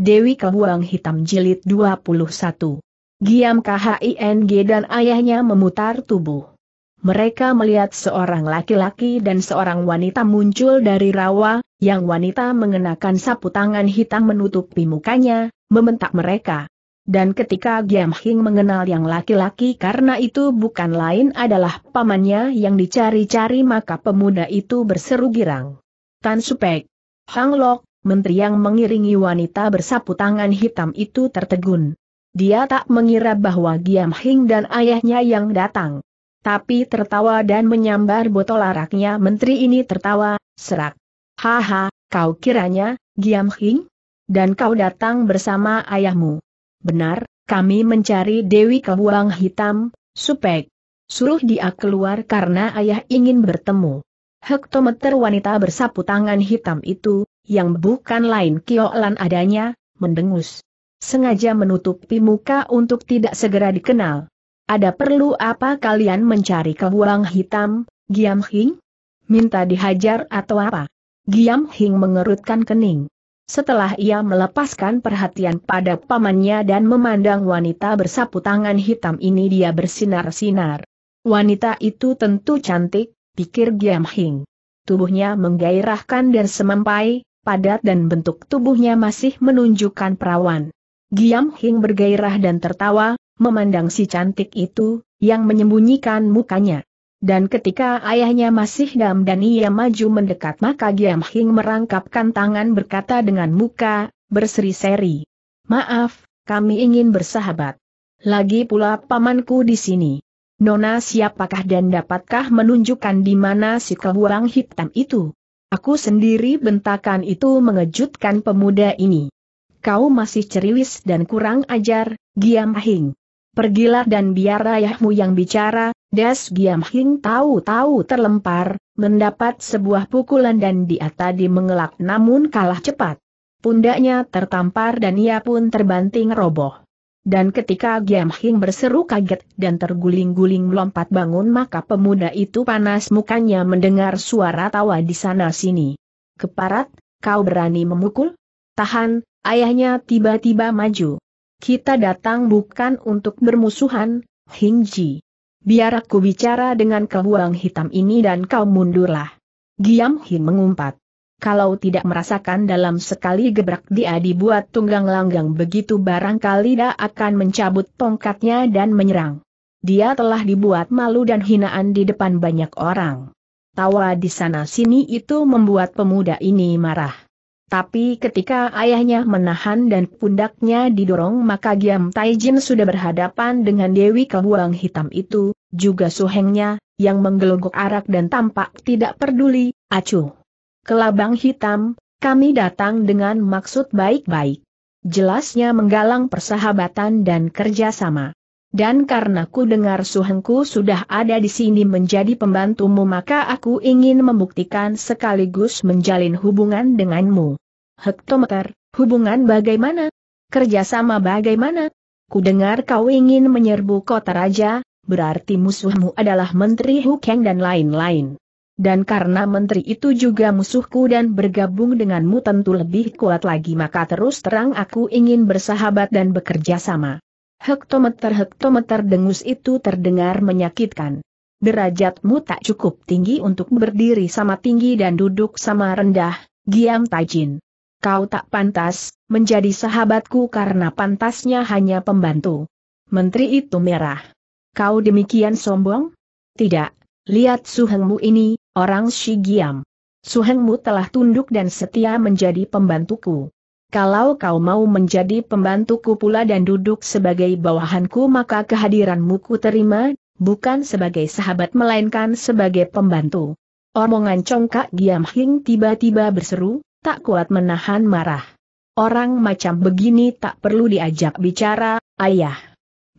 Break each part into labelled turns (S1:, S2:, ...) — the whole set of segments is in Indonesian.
S1: Dewi Kebuang Hitam Jilid 21. Giam KHING dan ayahnya memutar tubuh. Mereka melihat seorang laki-laki dan seorang wanita muncul dari rawa, yang wanita mengenakan sapu tangan hitam menutupi mukanya, membentak mereka. Dan ketika Giam Hing mengenal yang laki-laki karena itu bukan lain adalah pamannya yang dicari-cari maka pemuda itu berseru girang. Tan Supek, Hang Lok, menteri yang mengiringi wanita bersapu tangan hitam itu tertegun. Dia tak mengira bahwa Giam Hing dan ayahnya yang datang. Tapi tertawa dan menyambar botol araknya menteri ini tertawa, serak. Haha, kau kiranya, Giam Hing? Dan kau datang bersama ayahmu. Benar, kami mencari Dewi Kebuang Hitam, Supek. Suruh dia keluar karena ayah ingin bertemu. Hektometer wanita bersapu tangan hitam itu, yang bukan lain Kiolan adanya, mendengus. Sengaja menutupi muka untuk tidak segera dikenal. Ada perlu apa kalian mencari kebuang hitam, Giam Hing? Minta dihajar atau apa? Giam Hing mengerutkan kening. Setelah ia melepaskan perhatian pada pamannya dan memandang wanita bersapu tangan hitam ini dia bersinar-sinar. Wanita itu tentu cantik, pikir Giam Hing. Tubuhnya menggairahkan dan semampai, padat dan bentuk tubuhnya masih menunjukkan perawan. Giam Hing bergairah dan tertawa, memandang si cantik itu, yang menyembunyikan mukanya. Dan ketika ayahnya masih dam dan ia maju mendekat maka Giam Hing merangkapkan tangan berkata dengan muka, berseri-seri. Maaf, kami ingin bersahabat. Lagi pula pamanku di sini. Nona siapakah dan dapatkah menunjukkan di mana si kebuang hitam itu? Aku sendiri bentakan itu mengejutkan pemuda ini. Kau masih ceriwis dan kurang ajar, Giam Hing. Pergilah dan biar ayahmu yang bicara, Das Giam Hing tahu-tahu terlempar, mendapat sebuah pukulan dan dia tadi mengelak namun kalah cepat. Pundaknya tertampar dan ia pun terbanting roboh. Dan ketika Giam Hing berseru kaget dan terguling-guling melompat bangun maka pemuda itu panas mukanya mendengar suara tawa di sana-sini. Keparat, kau berani memukul? Tahan, ayahnya tiba-tiba maju. Kita datang bukan untuk bermusuhan, Hing Ji. Biar aku bicara dengan kebuang hitam ini dan kau mundurlah. Giam Hing mengumpat kalau tidak merasakan dalam sekali gebrak dia dibuat tunggang langgang begitu barangkali dia akan mencabut tongkatnya dan menyerang. Dia telah dibuat malu dan hinaan di depan banyak orang. Tawa di sana-sini itu membuat pemuda ini marah. Tapi ketika ayahnya menahan dan pundaknya didorong maka Giam Taijin sudah berhadapan dengan Dewi Kebuang Hitam itu, juga suhengnya, yang menggelogok arak dan tampak tidak peduli, acuh. Kelabang hitam, kami datang dengan maksud baik-baik. Jelasnya menggalang persahabatan dan kerjasama. Dan karena ku dengar suhengku sudah ada di sini menjadi pembantumu maka aku ingin membuktikan sekaligus menjalin hubungan denganmu. Hektometer, hubungan bagaimana? Kerjasama bagaimana? Ku dengar kau ingin menyerbu kota raja, berarti musuhmu adalah Menteri Hukeng dan lain-lain dan karena menteri itu juga musuhku dan bergabung denganmu tentu lebih kuat lagi maka terus terang aku ingin bersahabat dan bekerja sama. Hektometer-hektometer dengus itu terdengar menyakitkan. Derajatmu tak cukup tinggi untuk berdiri sama tinggi dan duduk sama rendah, Giam Tajin. Kau tak pantas, menjadi sahabatku karena pantasnya hanya pembantu. Menteri itu merah. Kau demikian sombong? Tidak, lihat Suhengmu ini, orang Shigiam. Suhengmu telah tunduk dan setia menjadi pembantuku. Kalau kau mau menjadi pembantuku pula dan duduk sebagai bawahanku maka kehadiranmu ku terima, bukan sebagai sahabat melainkan sebagai pembantu. Omongan congkak Giam Hing tiba-tiba berseru, tak kuat menahan marah. Orang macam begini tak perlu diajak bicara, ayah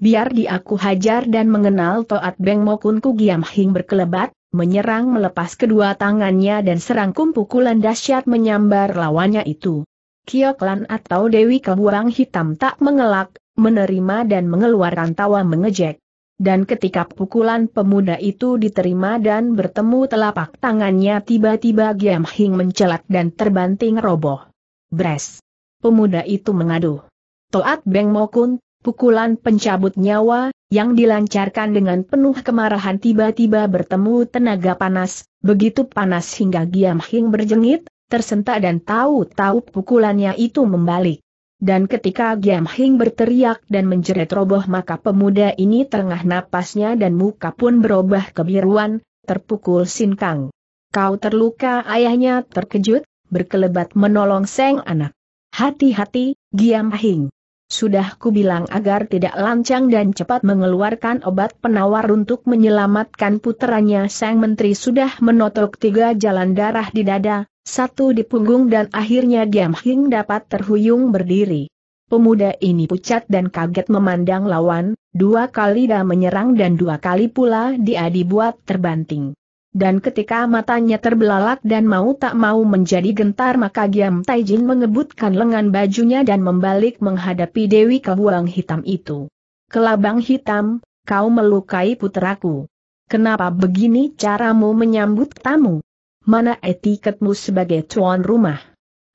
S1: biar diaku hajar dan mengenal Toat Beng Mokunku Giam Hing berkelebat, menyerang melepas kedua tangannya dan serangkum pukulan dahsyat menyambar lawannya itu. Kioklan atau Dewi Kebuang Hitam tak mengelak, menerima dan mengeluarkan tawa mengejek. Dan ketika pukulan pemuda itu diterima dan bertemu telapak tangannya tiba-tiba Giam Hing mencelat dan terbanting roboh. Bres. Pemuda itu mengaduh. Toat Beng Mokun Pukulan pencabut nyawa, yang dilancarkan dengan penuh kemarahan tiba-tiba bertemu tenaga panas, begitu panas hingga Giam Hing berjengit, tersentak dan tahu-tahu pukulannya itu membalik. Dan ketika Giam Hing berteriak dan menjerit roboh maka pemuda ini tengah napasnya dan muka pun berubah kebiruan, terpukul Sin Kau terluka ayahnya terkejut, berkelebat menolong seng anak. Hati-hati, Giam Hing. Sudah kubilang agar tidak lancang dan cepat mengeluarkan obat penawar untuk menyelamatkan puteranya sang menteri sudah menotok tiga jalan darah di dada, satu di punggung dan akhirnya Diam Hing dapat terhuyung berdiri. Pemuda ini pucat dan kaget memandang lawan, dua kali dia menyerang dan dua kali pula dia dibuat terbanting. Dan ketika matanya terbelalak dan mau tak mau menjadi gentar maka Giam Taijin mengebutkan lengan bajunya dan membalik menghadapi Dewi Kebuang Hitam itu. Kelabang Hitam, kau melukai putraku. Kenapa begini caramu menyambut tamu? Mana etiketmu sebagai tuan rumah?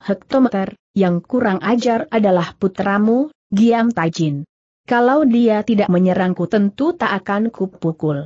S1: Hektometer, yang kurang ajar adalah putramu, Giam Taijin. Kalau dia tidak menyerangku tentu tak akan kupukul.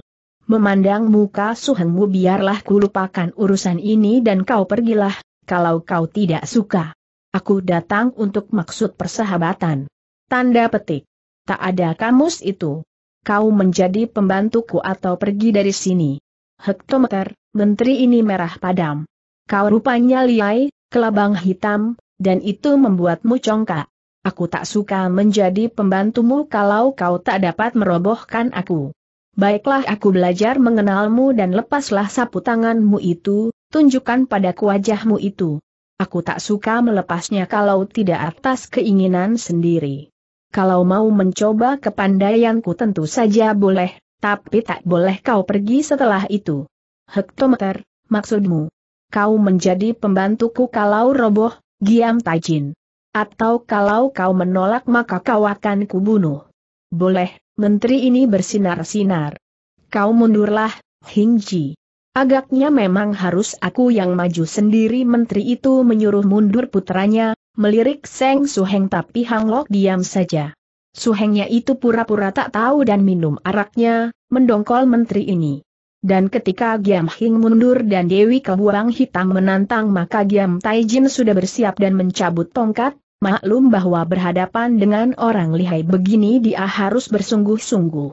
S1: Memandang muka suhengmu biarlah ku lupakan urusan ini dan kau pergilah, kalau kau tidak suka. Aku datang untuk maksud persahabatan. Tanda petik. Tak ada kamus itu. Kau menjadi pembantuku atau pergi dari sini. Hektometer, menteri ini merah padam. Kau rupanya liai, kelabang hitam, dan itu membuatmu congkak. Aku tak suka menjadi pembantumu kalau kau tak dapat merobohkan aku baiklah aku belajar mengenalmu dan lepaslah sapu tanganmu itu, tunjukkan padaku wajahmu itu. Aku tak suka melepasnya kalau tidak atas keinginan sendiri. Kalau mau mencoba kepandaianku tentu saja boleh, tapi tak boleh kau pergi setelah itu. Hektometer, maksudmu? Kau menjadi pembantuku kalau roboh, Giam Tajin. Atau kalau kau menolak maka kau akan kubunuh. Boleh, menteri ini bersinar-sinar. Kau mundurlah, Hingji. Agaknya memang harus aku yang maju sendiri menteri itu menyuruh mundur putranya, melirik Seng Suheng tapi Hang Lok diam saja. Suhengnya itu pura-pura tak tahu dan minum araknya, mendongkol menteri ini. Dan ketika Giam Hing mundur dan Dewi Kehuang Hitam menantang maka Giam Taijin sudah bersiap dan mencabut tongkat, Maklum bahwa berhadapan dengan orang lihai begini dia harus bersungguh-sungguh.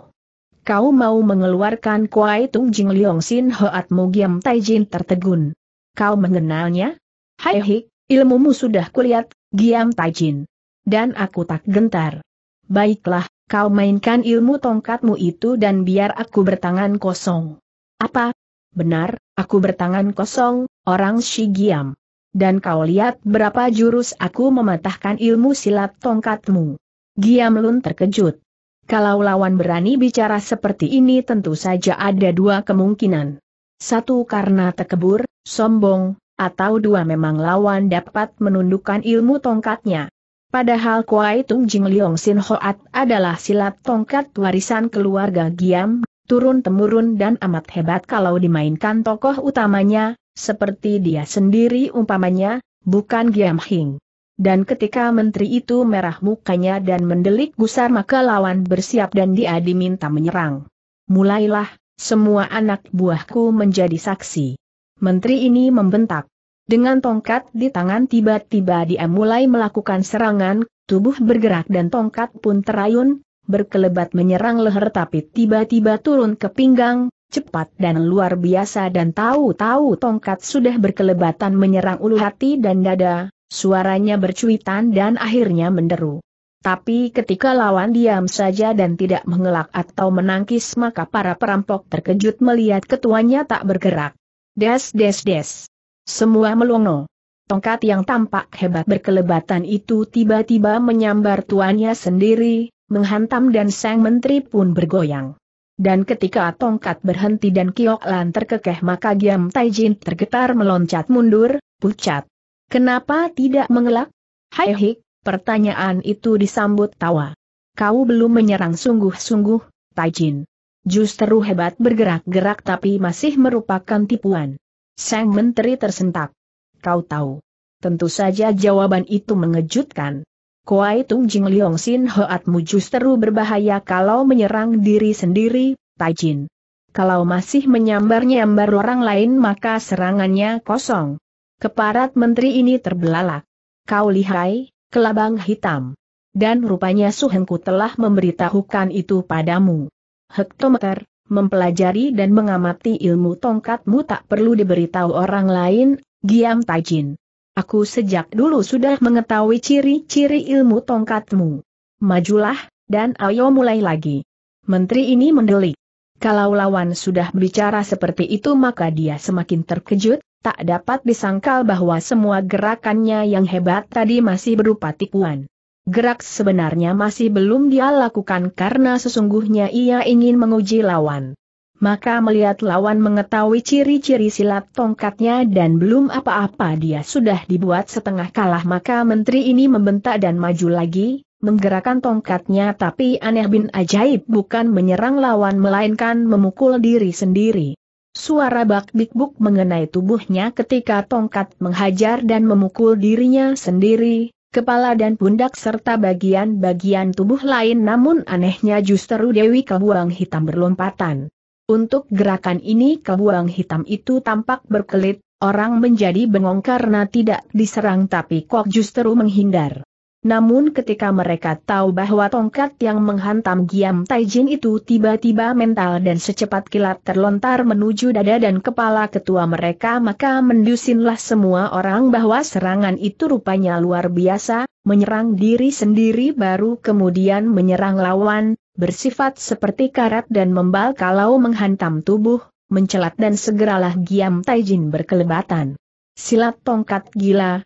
S1: Kau mau mengeluarkan Kuai Tung Jing Liong Sin Hoat Mugiam Taijin tertegun. Kau mengenalnya? Hai hik, ilmumu sudah kulihat, Giam Taijin. Dan aku tak gentar. Baiklah, kau mainkan ilmu tongkatmu itu dan biar aku bertangan kosong. Apa? Benar, aku bertangan kosong, orang giam dan kau lihat berapa jurus aku mematahkan ilmu silat tongkatmu. Giam Lun terkejut. Kalau lawan berani bicara seperti ini tentu saja ada dua kemungkinan. Satu karena tekebur, sombong, atau dua memang lawan dapat menundukkan ilmu tongkatnya. Padahal Kuai Tung Jing Liong Sin Hoat adalah silat tongkat warisan keluarga Giam, turun-temurun dan amat hebat kalau dimainkan tokoh utamanya, seperti dia sendiri umpamanya, bukan Giam Hing. Dan ketika menteri itu merah mukanya dan mendelik gusar maka lawan bersiap dan dia diminta menyerang. Mulailah, semua anak buahku menjadi saksi. Menteri ini membentak. Dengan tongkat di tangan tiba-tiba dia mulai melakukan serangan, tubuh bergerak dan tongkat pun terayun, berkelebat menyerang leher tapi tiba-tiba turun ke pinggang, cepat dan luar biasa dan tahu-tahu tongkat sudah berkelebatan menyerang ulu hati dan dada, suaranya bercuitan dan akhirnya menderu. Tapi ketika lawan diam saja dan tidak mengelak atau menangkis maka para perampok terkejut melihat ketuanya tak bergerak. Des des des. Semua melongo. Tongkat yang tampak hebat berkelebatan itu tiba-tiba menyambar tuannya sendiri, menghantam dan sang menteri pun bergoyang. Dan ketika tongkat berhenti dan Kiok Lan terkekeh maka Giam Taijin tergetar meloncat mundur, pucat. Kenapa tidak mengelak? Hai hik, pertanyaan itu disambut tawa. Kau belum menyerang sungguh-sungguh, Taijin. Justru hebat bergerak-gerak tapi masih merupakan tipuan. Sang menteri tersentak. Kau tahu. Tentu saja jawaban itu mengejutkan. Kuai Tung Jing Leong Sin Hoatmu justru berbahaya kalau menyerang diri sendiri, Taijin. Kalau masih menyambar-nyambar orang lain maka serangannya kosong. Keparat menteri ini terbelalak. Kau lihai, kelabang hitam. Dan rupanya Suhengku telah memberitahukan itu padamu. Hektometer, mempelajari dan mengamati ilmu tongkatmu tak perlu diberitahu orang lain, Giam Taijin. Aku sejak dulu sudah mengetahui ciri-ciri ilmu tongkatmu. Majulah, dan ayo mulai lagi. Menteri ini mendelik. Kalau lawan sudah bicara seperti itu maka dia semakin terkejut, tak dapat disangkal bahwa semua gerakannya yang hebat tadi masih berupa tipuan. Gerak sebenarnya masih belum dia lakukan karena sesungguhnya ia ingin menguji lawan maka melihat lawan mengetahui ciri-ciri silat tongkatnya dan belum apa-apa dia sudah dibuat setengah kalah maka menteri ini membentak dan maju lagi, menggerakkan tongkatnya tapi aneh bin ajaib bukan menyerang lawan melainkan memukul diri sendiri. Suara bak bik mengenai tubuhnya ketika tongkat menghajar dan memukul dirinya sendiri, kepala dan pundak serta bagian-bagian tubuh lain namun anehnya justru Dewi Kebuang Hitam berlompatan. Untuk gerakan ini kebuang hitam itu tampak berkelit, orang menjadi bengong karena tidak diserang tapi Kok justru menghindar. Namun ketika mereka tahu bahwa tongkat yang menghantam Giam Taijin itu tiba-tiba mental dan secepat kilat terlontar menuju dada dan kepala ketua mereka maka mendusinlah semua orang bahwa serangan itu rupanya luar biasa, menyerang diri sendiri baru kemudian menyerang lawan, bersifat seperti karat dan membal kalau menghantam tubuh, mencelat dan segeralah Giam Taijin berkelebatan. Silat tongkat gila,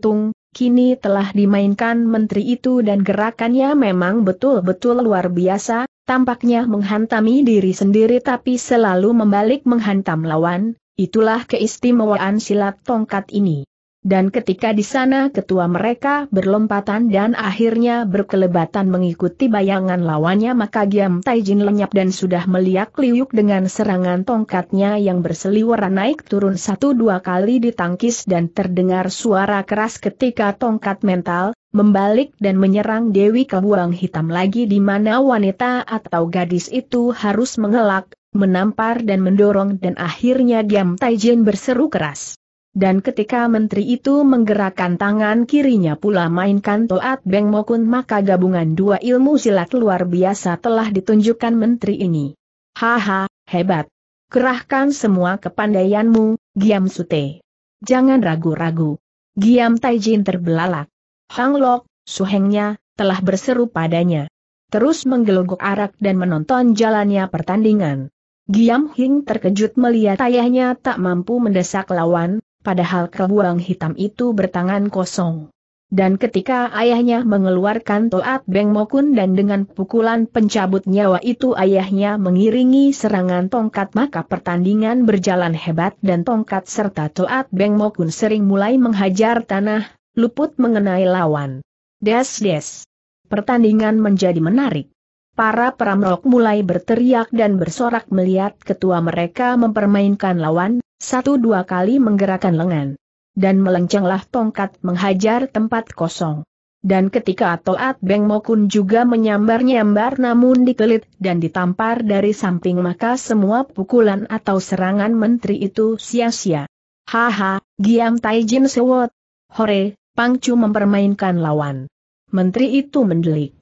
S1: Tung, kini telah dimainkan menteri itu dan gerakannya memang betul-betul luar biasa, tampaknya menghantami diri sendiri tapi selalu membalik menghantam lawan, itulah keistimewaan silat tongkat ini. Dan ketika di sana ketua mereka berlompatan dan akhirnya berkelebatan mengikuti bayangan lawannya maka Giam Taijin lenyap dan sudah meliak liuk dengan serangan tongkatnya yang berseliweran naik turun satu dua kali ditangkis dan terdengar suara keras ketika tongkat mental, membalik dan menyerang Dewi Kebuang Hitam lagi di mana wanita atau gadis itu harus mengelak, menampar dan mendorong dan akhirnya Giam Taijin berseru keras dan ketika menteri itu menggerakkan tangan kirinya pula mainkan Toat Beng Mokun maka gabungan dua ilmu silat luar biasa telah ditunjukkan menteri ini. Haha, hebat. Kerahkan semua kepandaianmu, Giam Sute. Jangan ragu-ragu. Giam Taijin terbelalak. Hang Lok, suhengnya, telah berseru padanya. Terus menggelogok arak dan menonton jalannya pertandingan. Giam Hing terkejut melihat ayahnya tak mampu mendesak lawan, padahal keruang hitam itu bertangan kosong. Dan ketika ayahnya mengeluarkan Toat Beng Mokun dan dengan pukulan pencabut nyawa itu ayahnya mengiringi serangan tongkat maka pertandingan berjalan hebat dan tongkat serta Toat Beng Mokun sering mulai menghajar tanah, luput mengenai lawan. Des-des. Pertandingan menjadi menarik. Para peramrok mulai berteriak dan bersorak melihat ketua mereka mempermainkan lawan, satu dua kali menggerakkan lengan. Dan melencenglah tongkat menghajar tempat kosong. Dan ketika Toat Beng Mokun juga menyambar-nyambar namun dikelit dan ditampar dari samping maka semua pukulan atau serangan menteri itu sia-sia. Haha, diam Taijin Sewot. Hore, Pangcu mempermainkan lawan. Menteri itu mendelik.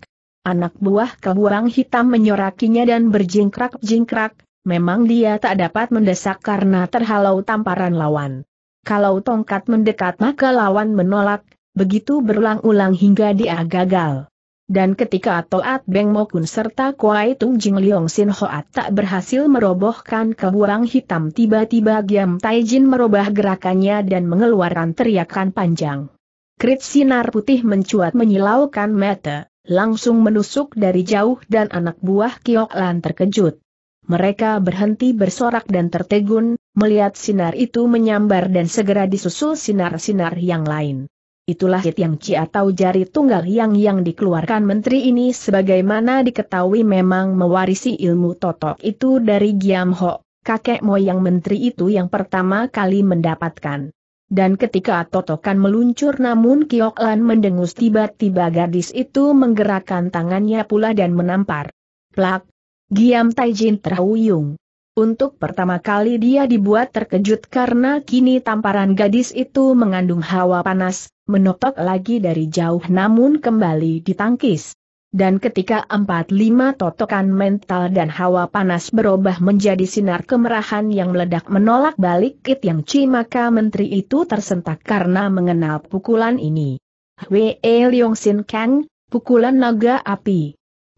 S1: Anak buah kebuang hitam menyorakinya dan berjingkrak-jingkrak, memang dia tak dapat mendesak karena terhalau tamparan lawan. Kalau tongkat mendekat maka lawan menolak, begitu berulang-ulang hingga dia gagal. Dan ketika Toat Beng Mokun serta Kuai Tung Jing Liong Sin Hoat tak berhasil merobohkan keburang hitam tiba-tiba Giam Tai merubah gerakannya dan mengeluarkan teriakan panjang. Krit sinar putih mencuat menyilaukan mata, langsung menusuk dari jauh dan anak buah Kiok Lan terkejut. Mereka berhenti bersorak dan tertegun, melihat sinar itu menyambar dan segera disusul sinar-sinar yang lain. Itulah hit yang ci atau jari tunggal yang yang dikeluarkan menteri ini sebagaimana diketahui memang mewarisi ilmu totok itu dari Giam Ho, kakek moyang menteri itu yang pertama kali mendapatkan. Dan ketika totokan meluncur namun Kiok Lan mendengus tiba-tiba gadis itu menggerakkan tangannya pula dan menampar. Plak, Giam Taijin terhuyung. Untuk pertama kali dia dibuat terkejut karena kini tamparan gadis itu mengandung hawa panas, menotok lagi dari jauh namun kembali ditangkis. Dan ketika empat lima totokan mental dan hawa panas berubah menjadi sinar kemerahan yang meledak menolak balik Kit Yang ci maka menteri itu tersentak karena mengenal pukulan ini. Hwee Leong Sin Kang, pukulan naga api.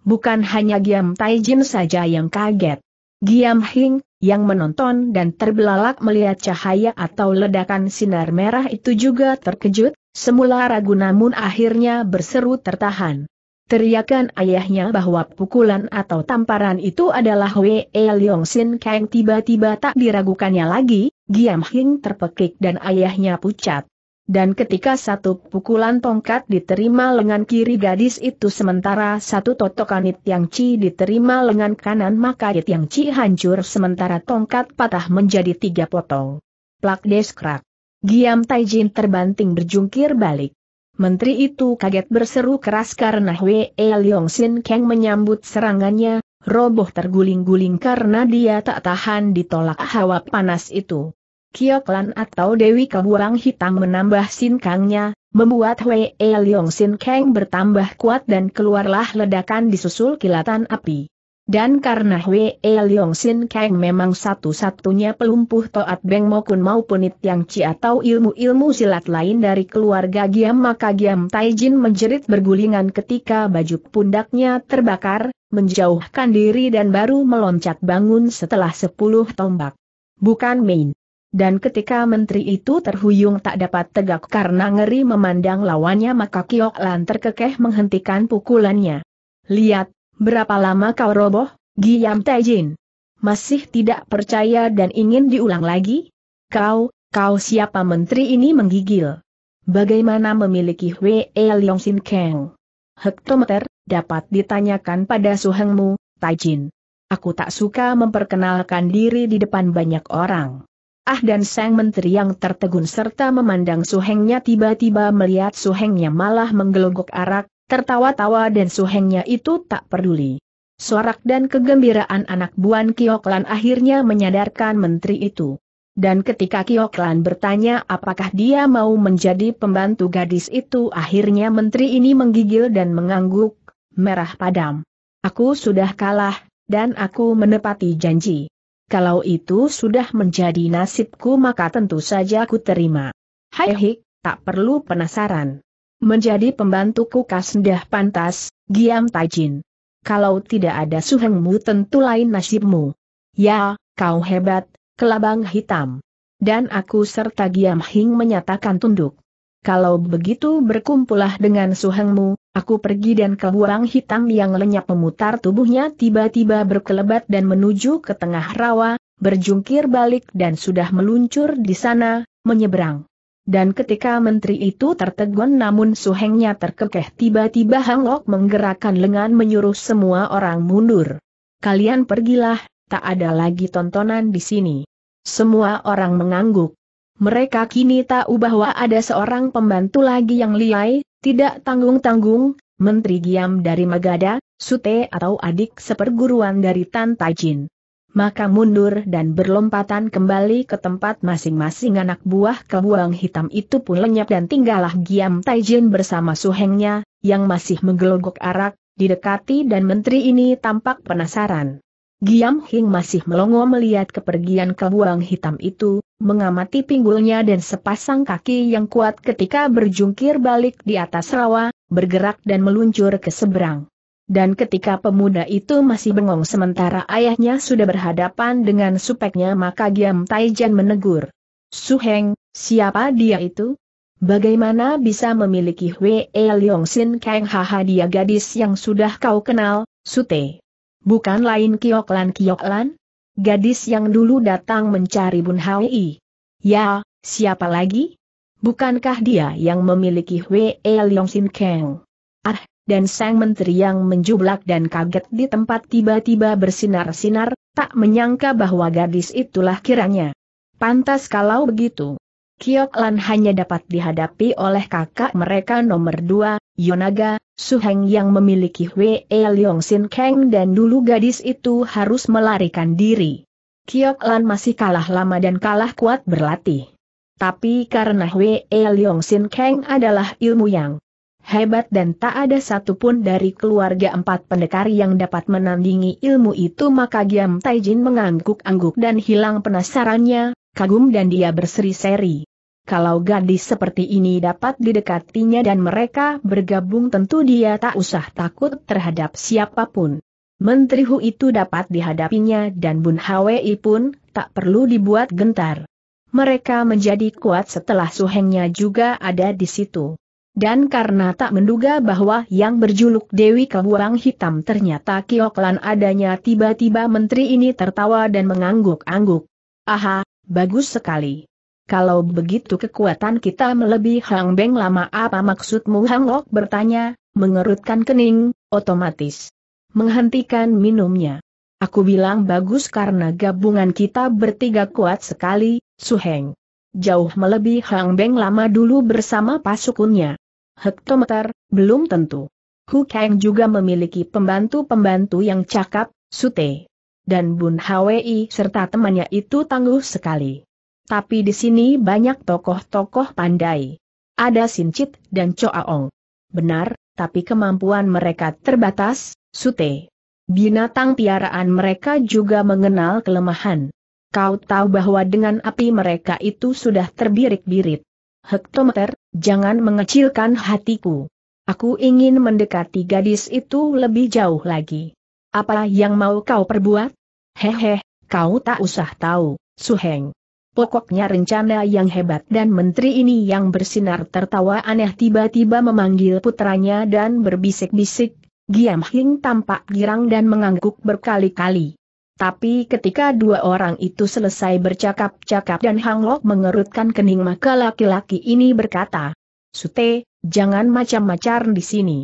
S1: Bukan hanya Giam Taijin saja yang kaget. Giam Hing, yang menonton dan terbelalak melihat cahaya atau ledakan sinar merah itu juga terkejut, semula ragu namun akhirnya berseru tertahan. Teriakan ayahnya bahwa pukulan atau tamparan itu adalah Wei e Leong Sin Kang tiba-tiba tak diragukannya lagi, Giam Hing terpekik dan ayahnya pucat dan ketika satu pukulan tongkat diterima lengan kiri gadis itu sementara satu totokan It Yang Chi diterima lengan kanan maka It Yang Chi hancur sementara tongkat patah menjadi tiga potong. Plak deskrak. Giam Taijin terbanting berjungkir balik. Menteri itu kaget berseru keras karena Wei Liong Sin Kang menyambut serangannya, roboh terguling-guling karena dia tak tahan ditolak hawa panas itu. Kioklan atau Dewi Kebuang Hitam menambah sinkangnya, membuat Wei e Leong Sin Kang bertambah kuat dan keluarlah ledakan disusul kilatan api. Dan karena Wei e Leong Sin Kang memang satu-satunya pelumpuh Toat Beng Mokun maupun It Yang Ci atau ilmu-ilmu silat lain dari keluarga Giam maka Giam Taijin menjerit bergulingan ketika baju pundaknya terbakar, menjauhkan diri dan baru meloncat bangun setelah sepuluh tombak. Bukan main. Dan ketika menteri itu terhuyung tak dapat tegak karena ngeri memandang lawannya maka Kiok Lan terkekeh menghentikan pukulannya. Lihat, berapa lama kau roboh, Giam Taijin? Masih tidak percaya dan ingin diulang lagi? Kau, kau siapa menteri ini menggigil? Bagaimana memiliki Wei e Leong Sin Kang? Hektometer, dapat ditanyakan pada suhengmu, Taijin. Aku tak suka memperkenalkan diri di depan banyak orang. Ah dan sang menteri yang tertegun serta memandang suhengnya tiba-tiba melihat suhengnya malah menggelogok arak, tertawa-tawa dan suhengnya itu tak peduli. Suarak dan kegembiraan anak buan Kioklan akhirnya menyadarkan menteri itu. Dan ketika Kioklan bertanya apakah dia mau menjadi pembantu gadis itu akhirnya menteri ini menggigil dan mengangguk, merah padam. Aku sudah kalah, dan aku menepati janji kalau itu sudah menjadi nasibku maka tentu saja aku terima. Hai hik, tak perlu penasaran. Menjadi pembantuku kasendah pantas, giam tajin. Kalau tidak ada suhengmu tentu lain nasibmu. Ya, kau hebat, kelabang hitam. Dan aku serta Giam Hing menyatakan tunduk. Kalau begitu berkumpulah dengan suhengmu, Aku pergi dan kebuang hitam yang lenyap memutar tubuhnya tiba-tiba berkelebat dan menuju ke tengah rawa, berjungkir balik dan sudah meluncur di sana, menyeberang. Dan ketika menteri itu tertegun namun suhengnya terkekeh tiba-tiba Hang Lok menggerakkan lengan menyuruh semua orang mundur. Kalian pergilah, tak ada lagi tontonan di sini. Semua orang mengangguk. Mereka kini tahu bahwa ada seorang pembantu lagi yang liai, tidak tanggung-tanggung, Menteri Giam dari Magada, Sute atau adik seperguruan dari Tan Tajin. Maka mundur dan berlompatan kembali ke tempat masing-masing anak buah kebuang hitam itu pun lenyap dan tinggallah Giam Taijin bersama suhengnya, yang masih menggelogok arak, didekati dan menteri ini tampak penasaran. Giam Hing masih melongo melihat kepergian kebuang hitam itu, mengamati pinggulnya dan sepasang kaki yang kuat ketika berjungkir balik di atas rawa, bergerak dan meluncur ke seberang. Dan ketika pemuda itu masih bengong sementara ayahnya sudah berhadapan dengan supeknya maka Giam Taijan menegur. Su Heng, siapa dia itu? Bagaimana bisa memiliki Wei Leong Sin Kang Haha dia gadis yang sudah kau kenal, Sute? Bukan lain Kioklan Kioklan? Gadis yang dulu datang mencari Bun Hai. Ya, siapa lagi? Bukankah dia yang memiliki Hwe e Leong Sin Kang? Ah, dan sang menteri yang menjublak dan kaget di tempat tiba-tiba bersinar-sinar, tak menyangka bahwa gadis itulah kiranya. Pantas kalau begitu. Kioklan hanya dapat dihadapi oleh kakak mereka nomor dua, Yonaga, Su Heng yang memiliki Wei Leong Sin Kang dan dulu gadis itu harus melarikan diri. Kiok Lan masih kalah lama dan kalah kuat berlatih. Tapi karena Wei Leong Sin Kang adalah ilmu yang hebat dan tak ada satupun dari keluarga empat pendekar yang dapat menandingi ilmu itu maka Giam Taijin mengangguk-angguk dan hilang penasarannya, kagum dan dia berseri-seri kalau gadis seperti ini dapat didekatinya dan mereka bergabung tentu dia tak usah takut terhadap siapapun. Menteri Hu itu dapat dihadapinya dan Bun Hwi pun tak perlu dibuat gentar. Mereka menjadi kuat setelah suhengnya juga ada di situ. Dan karena tak menduga bahwa yang berjuluk Dewi Kebuang Hitam ternyata Kioklan adanya tiba-tiba menteri ini tertawa dan mengangguk-angguk. Aha, bagus sekali. Kalau begitu kekuatan kita melebihi Hang Beng lama apa maksudmu Hang Lok bertanya, mengerutkan kening, otomatis. Menghentikan minumnya. Aku bilang bagus karena gabungan kita bertiga kuat sekali, Suheng. Jauh melebihi Hang Beng lama dulu bersama pasukannya. Hektometer, belum tentu. Hu Kang juga memiliki pembantu-pembantu yang cakap, Sute. Dan Bun Hwi serta temannya itu tangguh sekali. Tapi di sini banyak tokoh-tokoh pandai. Ada Sincit dan coaong. Benar, tapi kemampuan mereka terbatas, Sute. Binatang piaraan mereka juga mengenal kelemahan. Kau tahu bahwa dengan api mereka itu sudah terbirik-birit. Hektometer, jangan mengecilkan hatiku. Aku ingin mendekati gadis itu lebih jauh lagi. Apa yang mau kau perbuat? Hehe, kau tak usah tahu, Suheng. Pokoknya rencana yang hebat dan menteri ini yang bersinar tertawa aneh tiba-tiba memanggil putranya dan berbisik-bisik, Giam Hing tampak girang dan mengangguk berkali-kali. Tapi ketika dua orang itu selesai bercakap-cakap dan Hang Lok mengerutkan kening maka laki-laki ini berkata, Sute, jangan macam-macam di sini.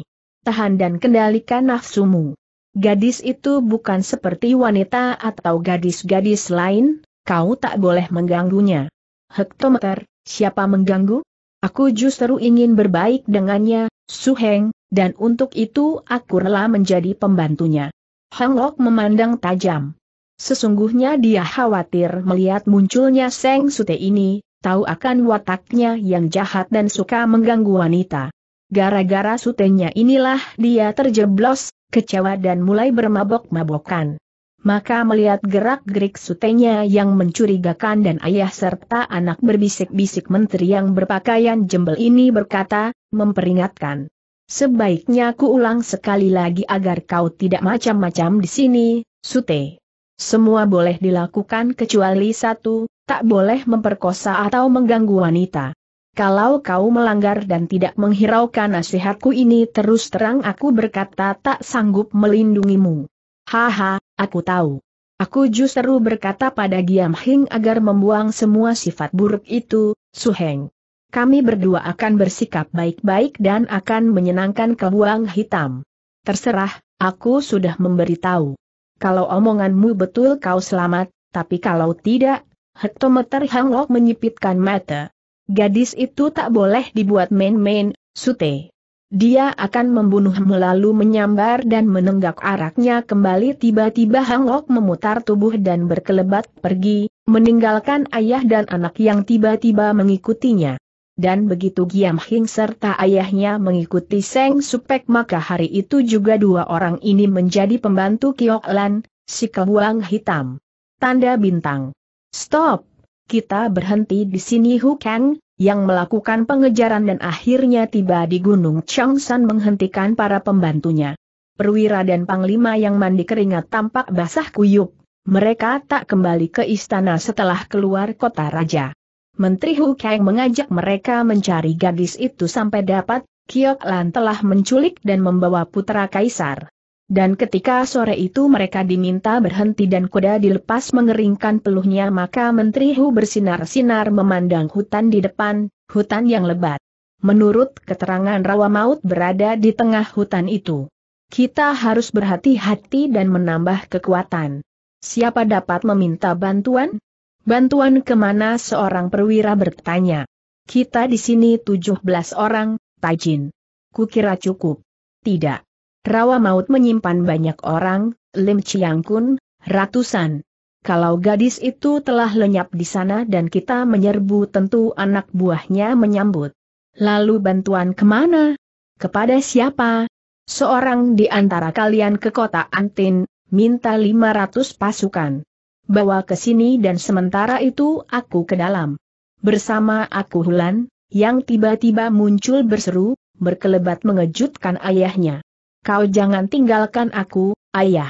S1: Tahan dan kendalikan nafsumu. Gadis itu bukan seperti wanita atau gadis-gadis lain, Kau tak boleh mengganggunya. Hektometer, siapa mengganggu? Aku justru ingin berbaik dengannya, Su Heng, dan untuk itu aku rela menjadi pembantunya. Hang memandang tajam. Sesungguhnya dia khawatir melihat munculnya Seng Sute ini, tahu akan wataknya yang jahat dan suka mengganggu wanita. Gara-gara sutenya inilah dia terjeblos, kecewa dan mulai bermabok-mabokan maka melihat gerak-gerik sutenya yang mencurigakan dan ayah serta anak berbisik-bisik menteri yang berpakaian jembel ini berkata, memperingatkan. Sebaiknya ku ulang sekali lagi agar kau tidak macam-macam di sini, sute. Semua boleh dilakukan kecuali satu, tak boleh memperkosa atau mengganggu wanita. Kalau kau melanggar dan tidak menghiraukan nasihatku ini terus terang aku berkata tak sanggup melindungimu. Haha, Aku tahu. Aku justru berkata pada Giam Hing agar membuang semua sifat buruk itu, Suheng. Kami berdua akan bersikap baik-baik dan akan menyenangkan kebuang hitam. Terserah, aku sudah memberitahu. Kalau omonganmu betul kau selamat, tapi kalau tidak, hektometer Hang Lok menyipitkan mata. Gadis itu tak boleh dibuat main-main, Sute dia akan membunuh lalu menyambar dan menenggak araknya kembali tiba-tiba Hangok memutar tubuh dan berkelebat pergi, meninggalkan ayah dan anak yang tiba-tiba mengikutinya. Dan begitu Giam Hing serta ayahnya mengikuti Seng Supek maka hari itu juga dua orang ini menjadi pembantu Kiok Lan, si kebuang hitam. Tanda bintang. Stop! Kita berhenti di sini Hu Kang, yang melakukan pengejaran dan akhirnya tiba di Gunung Changsan menghentikan para pembantunya. Perwira dan Panglima yang mandi keringat tampak basah kuyup. Mereka tak kembali ke istana setelah keluar kota raja. Menteri Hu Kang mengajak mereka mencari gadis itu sampai dapat, Kiok Lan telah menculik dan membawa putra kaisar. Dan ketika sore itu mereka diminta berhenti dan kuda dilepas mengeringkan peluhnya maka Menteri Hu bersinar-sinar memandang hutan di depan, hutan yang lebat. Menurut keterangan rawa maut berada di tengah hutan itu. Kita harus berhati-hati dan menambah kekuatan. Siapa dapat meminta bantuan? Bantuan kemana seorang perwira bertanya. Kita di sini 17 orang, Tajin. Kukira cukup. Tidak. Rawa Maut menyimpan banyak orang, Lim Chiang Kun, ratusan. Kalau gadis itu telah lenyap di sana dan kita menyerbu tentu anak buahnya menyambut. Lalu bantuan kemana? Kepada siapa? Seorang di antara kalian ke kota Antin, minta 500 pasukan. Bawa ke sini dan sementara itu aku ke dalam. Bersama aku Hulan, yang tiba-tiba muncul berseru, berkelebat mengejutkan ayahnya. Kau jangan tinggalkan aku, ayah.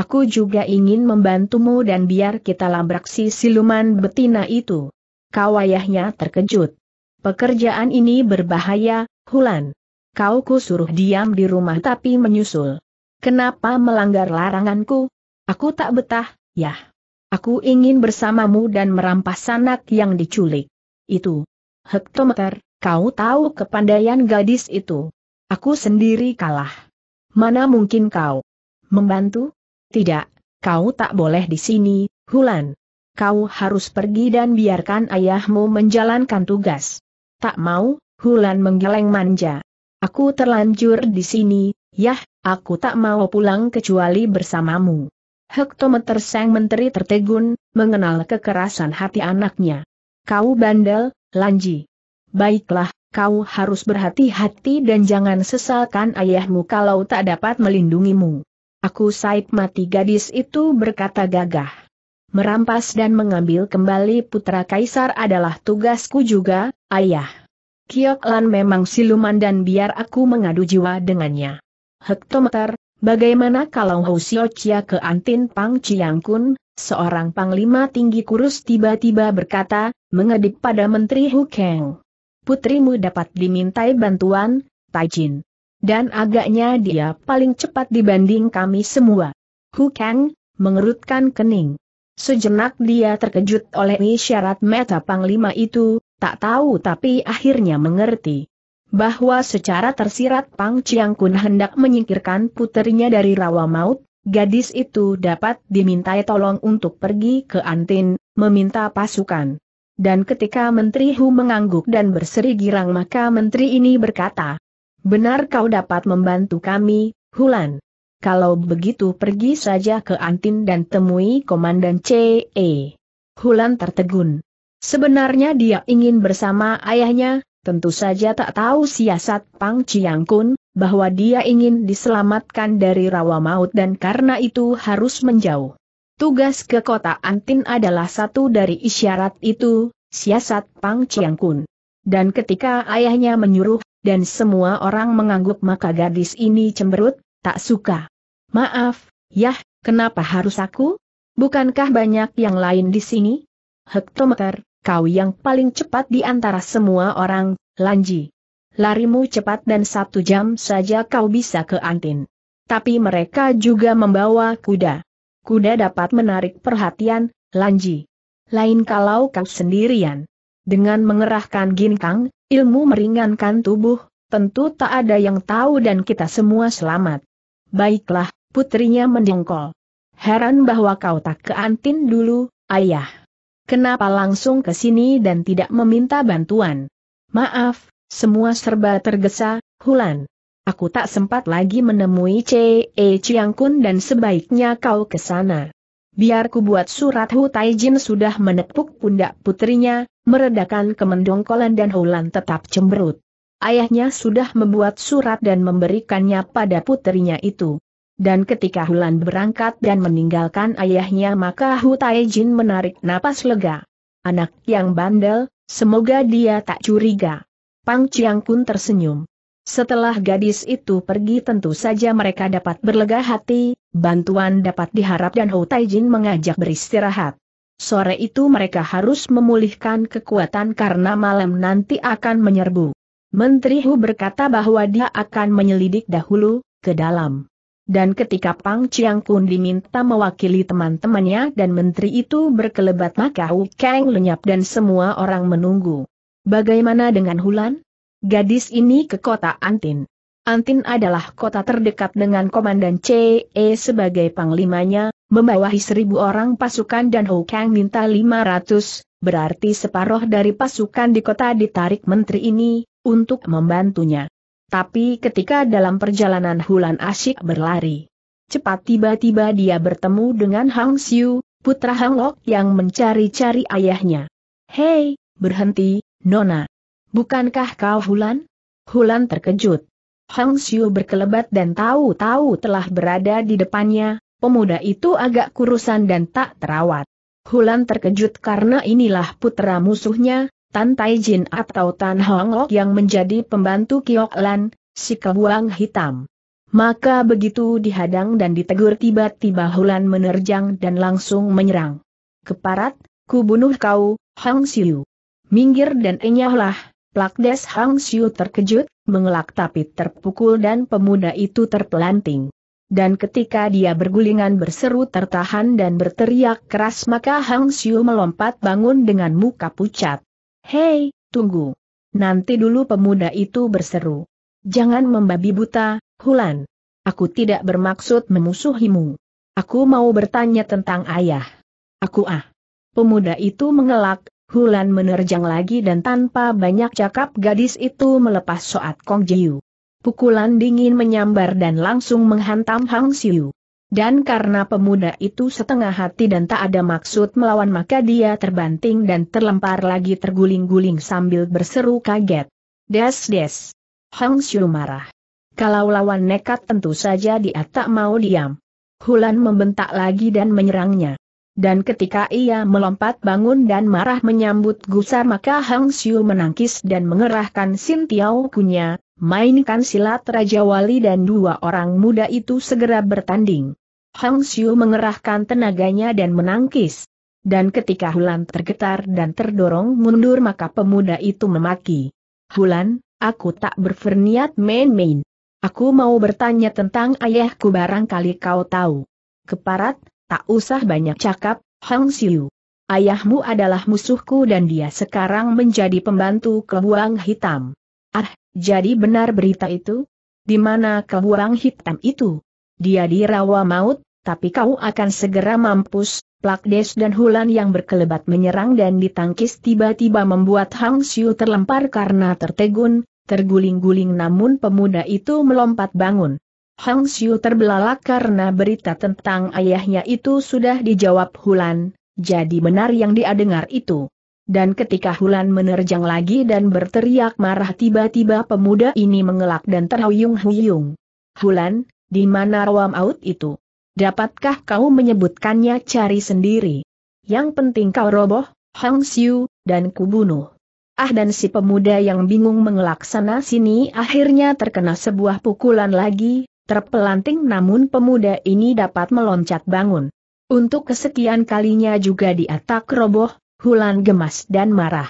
S1: Aku juga ingin membantumu dan biar kita labrak si siluman betina itu. Kau ayahnya terkejut. Pekerjaan ini berbahaya, Hulan. Kau ku suruh diam di rumah tapi menyusul. Kenapa melanggar laranganku? Aku tak betah, yah. Aku ingin bersamamu dan merampas anak yang diculik. Itu. Hektometer, kau tahu kepandaian gadis itu. Aku sendiri kalah. Mana mungkin kau membantu? Tidak, kau tak boleh di sini, Hulan. Kau harus pergi dan biarkan ayahmu menjalankan tugas. Tak mau, Hulan menggeleng manja. Aku terlanjur di sini, yah, aku tak mau pulang kecuali bersamamu. Hektometer sang menteri tertegun, mengenal kekerasan hati anaknya. Kau bandel, Lanji. Baiklah, kau harus berhati-hati dan jangan sesalkan ayahmu kalau tak dapat melindungimu. Aku saib mati gadis itu berkata gagah. Merampas dan mengambil kembali putra kaisar adalah tugasku juga, ayah. Kioklan memang siluman dan biar aku mengadu jiwa dengannya. Hektometer, bagaimana kalau Housio Chia ke Antin Pang Chiang seorang panglima tinggi kurus tiba-tiba berkata, mengedip pada Menteri Hukeng putrimu dapat dimintai bantuan, Taijin. Dan agaknya dia paling cepat dibanding kami semua. Hu Kang, mengerutkan kening. Sejenak dia terkejut oleh isyarat mata panglima itu, tak tahu tapi akhirnya mengerti bahwa secara tersirat Pang Chiang Kun hendak menyingkirkan putrinya dari rawa maut, gadis itu dapat dimintai tolong untuk pergi ke Antin, meminta pasukan. Dan ketika Menteri Hu mengangguk dan berseri girang maka Menteri ini berkata, Benar kau dapat membantu kami, Hulan. Kalau begitu pergi saja ke Antin dan temui Komandan CE. Hulan tertegun. Sebenarnya dia ingin bersama ayahnya, tentu saja tak tahu siasat Pang Chiang Kun, bahwa dia ingin diselamatkan dari rawa maut dan karena itu harus menjauh. Tugas ke kota Antin adalah satu dari isyarat itu, siasat Pang Chiang Kun. Dan ketika ayahnya menyuruh, dan semua orang mengangguk maka gadis ini cemberut, tak suka. Maaf, Yah, kenapa harus aku? Bukankah banyak yang lain di sini? Hektometer, kau yang paling cepat di antara semua orang, Lanji. Larimu cepat dan satu jam saja kau bisa ke Antin. Tapi mereka juga membawa kuda kuda dapat menarik perhatian, Lanji. Lain kalau kau sendirian. Dengan mengerahkan ginkang, ilmu meringankan tubuh, tentu tak ada yang tahu dan kita semua selamat. Baiklah, putrinya mendengkol. Heran bahwa kau tak ke Antin dulu, ayah. Kenapa langsung ke sini dan tidak meminta bantuan? Maaf, semua serba tergesa, Hulan. Aku tak sempat lagi menemui C.E. Chiang Kun dan sebaiknya kau ke sana. Biar ku buat surat Hu Taijin sudah menepuk pundak putrinya, meredakan kemendongkolan dan Hulan tetap cemberut. Ayahnya sudah membuat surat dan memberikannya pada putrinya itu. Dan ketika Hulan berangkat dan meninggalkan ayahnya maka Hu Taijin menarik napas lega. Anak yang bandel, semoga dia tak curiga. Pang Chiang Kun tersenyum. Setelah gadis itu pergi tentu saja mereka dapat berlega hati, bantuan dapat diharap dan Hou Taijin mengajak beristirahat. Sore itu mereka harus memulihkan kekuatan karena malam nanti akan menyerbu. Menteri Hu berkata bahwa dia akan menyelidik dahulu, ke dalam. Dan ketika Pang Chiang Kun diminta mewakili teman-temannya dan menteri itu berkelebat maka Wu Kang lenyap dan semua orang menunggu. Bagaimana dengan Hulan? Gadis ini ke kota Antin. Antin adalah kota terdekat dengan Komandan CE sebagai panglimanya, membawahi seribu orang pasukan dan Hou Kang minta ratus, berarti separuh dari pasukan di kota ditarik menteri ini, untuk membantunya. Tapi ketika dalam perjalanan Hulan asyik berlari, cepat tiba-tiba dia bertemu dengan Hang Xiu, putra Hang Lok yang mencari-cari ayahnya. Hei, berhenti, Nona. Bukankah kau Hulan? Hulan terkejut. Hang Xiu berkelebat dan tahu-tahu telah berada di depannya, pemuda itu agak kurusan dan tak terawat. Hulan terkejut karena inilah putra musuhnya, Tan Jin atau Tan Hongok yang menjadi pembantu Kiok Lan, si kebuang hitam. Maka begitu dihadang dan ditegur tiba-tiba Hulan menerjang dan langsung menyerang. Keparat, ku bunuh kau, Hang Xiu. Minggir dan enyahlah, Plakdes Hang Xiu terkejut, mengelak tapi terpukul dan pemuda itu terpelanting. Dan ketika dia bergulingan berseru tertahan dan berteriak keras maka Hang Xiu melompat bangun dengan muka pucat. Hei, tunggu. Nanti dulu pemuda itu berseru. Jangan membabi buta, Hulan. Aku tidak bermaksud memusuhimu. Aku mau bertanya tentang ayah. Aku ah. Pemuda itu mengelak, Hulan menerjang lagi dan tanpa banyak cakap gadis itu melepas Soat Kong Jiu. Pukulan dingin menyambar dan langsung menghantam Hang Siu. Dan karena pemuda itu setengah hati dan tak ada maksud melawan maka dia terbanting dan terlempar lagi terguling-guling sambil berseru kaget. Des des. Hang Siu marah. Kalau lawan nekat tentu saja dia tak mau diam. Hulan membentak lagi dan menyerangnya. Dan ketika ia melompat bangun dan marah menyambut gusar maka Hang Xiu menangkis dan mengerahkan Sin Tiao Kunya, mainkan silat Raja Wali dan dua orang muda itu segera bertanding. Hang Xiu mengerahkan tenaganya dan menangkis. Dan ketika Hulan tergetar dan terdorong mundur maka pemuda itu memaki. Hulan, aku tak berferniat main-main. Aku mau bertanya tentang ayahku barangkali kau tahu. Keparat, Tak usah banyak cakap, Hang Siu. Ayahmu adalah musuhku dan dia sekarang menjadi pembantu kebuang hitam. Ah, jadi benar berita itu? Di mana kebuang hitam itu? Dia di rawa maut, tapi kau akan segera mampus, Plakdes dan Hulan yang berkelebat menyerang dan ditangkis tiba-tiba membuat Hang Xiu terlempar karena tertegun, terguling-guling namun pemuda itu melompat bangun. Hang Xiu terbelalak karena berita tentang ayahnya itu sudah dijawab Hulan, jadi benar yang dia dengar itu. Dan ketika Hulan menerjang lagi dan berteriak marah tiba-tiba pemuda ini mengelak dan terhuyung-huyung. Hulan, di mana ruam Out itu? Dapatkah kau menyebutkannya cari sendiri? Yang penting kau roboh, Hang Xiu, dan kubunuh. Ah dan si pemuda yang bingung mengelak sana sini akhirnya terkena sebuah pukulan lagi, Terpelanting namun pemuda ini dapat meloncat bangun. Untuk kesekian kalinya juga di atak roboh, Hulan gemas dan marah.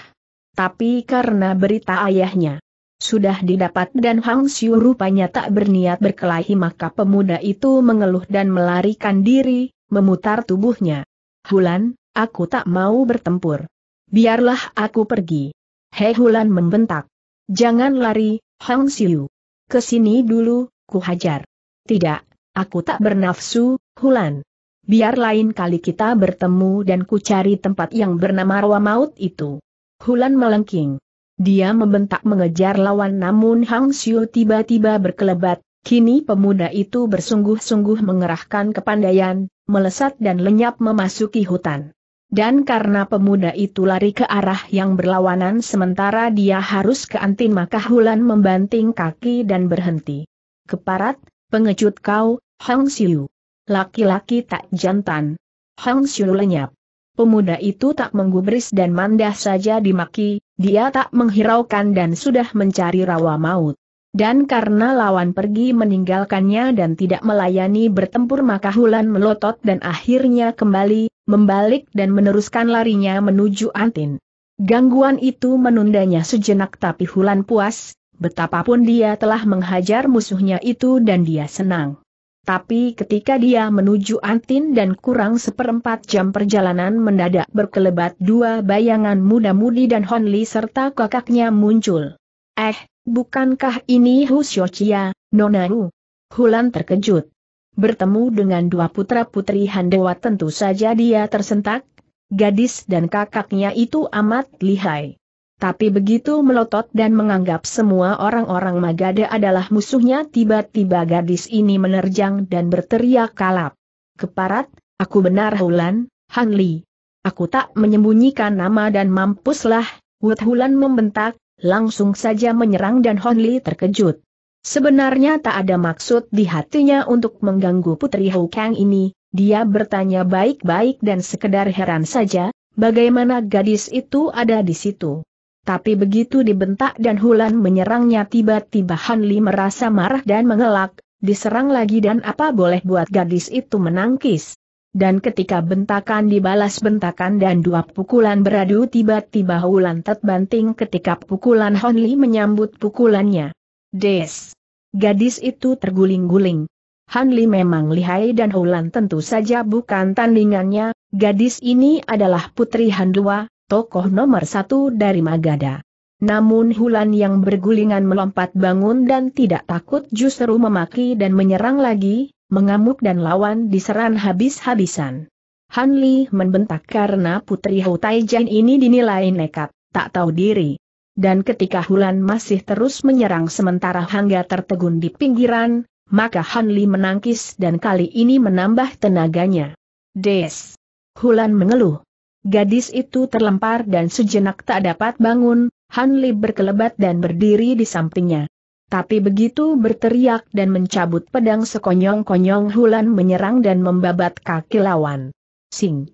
S1: Tapi karena berita ayahnya sudah didapat dan Hang Xiu rupanya tak berniat berkelahi maka pemuda itu mengeluh dan melarikan diri, memutar tubuhnya. Hulan, aku tak mau bertempur. Biarlah aku pergi. Hei Hulan membentak. Jangan lari, Hang Xiu. Kesini dulu, Ku hajar. Tidak, aku tak bernafsu, Hulan. Biar lain kali kita bertemu dan ku cari tempat yang bernama Rawa Maut itu. Hulan melengking. Dia membentak mengejar lawan namun Hang Xiu tiba-tiba berkelebat, kini pemuda itu bersungguh-sungguh mengerahkan kepandaian, melesat dan lenyap memasuki hutan. Dan karena pemuda itu lari ke arah yang berlawanan sementara dia harus ke Antin maka Hulan membanting kaki dan berhenti keparat, pengecut kau, Hong Xiu, Laki-laki tak jantan. Hong Xiu lenyap. Pemuda itu tak menggubris dan mandah saja dimaki, dia tak menghiraukan dan sudah mencari rawa maut. Dan karena lawan pergi meninggalkannya dan tidak melayani bertempur maka Hulan melotot dan akhirnya kembali, membalik dan meneruskan larinya menuju Antin. Gangguan itu menundanya sejenak tapi Hulan puas, betapapun dia telah menghajar musuhnya itu dan dia senang. Tapi ketika dia menuju Antin dan kurang seperempat jam perjalanan mendadak berkelebat dua bayangan muda-mudi dan Honli serta kakaknya muncul. Eh, bukankah ini Hu Xiochia, Nona Hu? Hulan terkejut. Bertemu dengan dua putra-putri Handewa tentu saja dia tersentak. Gadis dan kakaknya itu amat lihai. Tapi begitu melotot dan menganggap semua orang-orang Magada adalah musuhnya tiba-tiba gadis ini menerjang dan berteriak kalap. Keparat, aku benar Hulan, Han Li. Aku tak menyembunyikan nama dan mampuslah, Wut Hulan membentak, langsung saja menyerang dan Han Li terkejut. Sebenarnya tak ada maksud di hatinya untuk mengganggu Putri Hou Kang ini, dia bertanya baik-baik dan sekedar heran saja, bagaimana gadis itu ada di situ. Tapi begitu dibentak dan Hulan menyerangnya tiba-tiba Hanli merasa marah dan mengelak, diserang lagi dan apa boleh buat gadis itu menangkis. Dan ketika bentakan dibalas bentakan dan dua pukulan beradu tiba-tiba Hulan terbanting ketika pukulan Li menyambut pukulannya. Des! Gadis itu terguling-guling. Hanli memang lihai dan Hulan tentu saja bukan tandingannya, gadis ini adalah putri Handua, tokoh nomor satu dari Magada. Namun Hulan yang bergulingan melompat bangun dan tidak takut justru memaki dan menyerang lagi, mengamuk dan lawan diserang habis-habisan. Han Li membentak karena putri Hou Taijian ini dinilai nekat, tak tahu diri. Dan ketika Hulan masih terus menyerang sementara Hangga tertegun di pinggiran, maka Han Li menangkis dan kali ini menambah tenaganya. Des! Hulan mengeluh. Gadis itu terlempar dan sejenak tak dapat bangun, Hanli berkelebat dan berdiri di sampingnya. Tapi begitu berteriak dan mencabut pedang sekonyong-konyong Hulan menyerang dan membabat kaki lawan. Sing!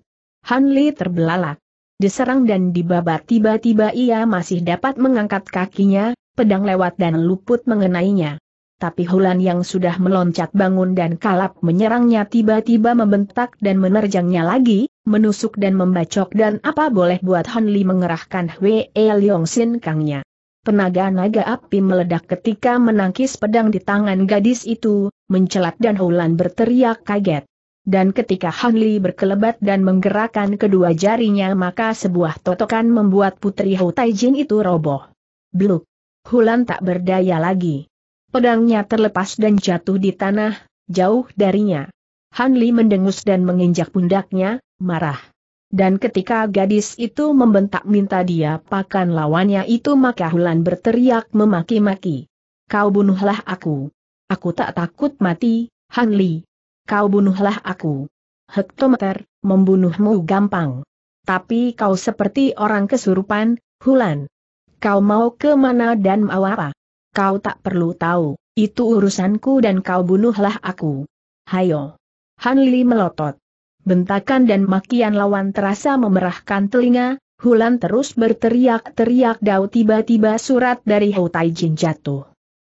S1: Li terbelalak. Diserang dan dibabat tiba-tiba ia masih dapat mengangkat kakinya, pedang lewat dan luput mengenainya tapi Hulan yang sudah meloncat bangun dan kalap menyerangnya tiba-tiba membentak dan menerjangnya lagi, menusuk dan membacok dan apa boleh buat Hanli mengerahkan Hwe e Leong Sin Kangnya. Tenaga naga api meledak ketika menangkis pedang di tangan gadis itu, mencelat dan Hulan berteriak kaget. Dan ketika Hanli berkelebat dan menggerakkan kedua jarinya maka sebuah totokan membuat putri Hou Taijin itu roboh. Bluk. Hulan tak berdaya lagi. Pedangnya terlepas dan jatuh di tanah, jauh darinya. Hanli mendengus dan menginjak pundaknya, marah. Dan ketika gadis itu membentak minta dia pakan lawannya itu maka Hulan berteriak memaki-maki. Kau bunuhlah aku. Aku tak takut mati, Hanli. Kau bunuhlah aku. Hektometer, membunuhmu gampang. Tapi kau seperti orang kesurupan, Hulan. Kau mau kemana dan mau apa? Kau tak perlu tahu, itu urusanku dan kau bunuhlah aku. Hayo. Han Hanli melotot. Bentakan dan makian lawan terasa memerahkan telinga, Hulan terus berteriak-teriak dau tiba-tiba surat dari Hou Taijin jatuh.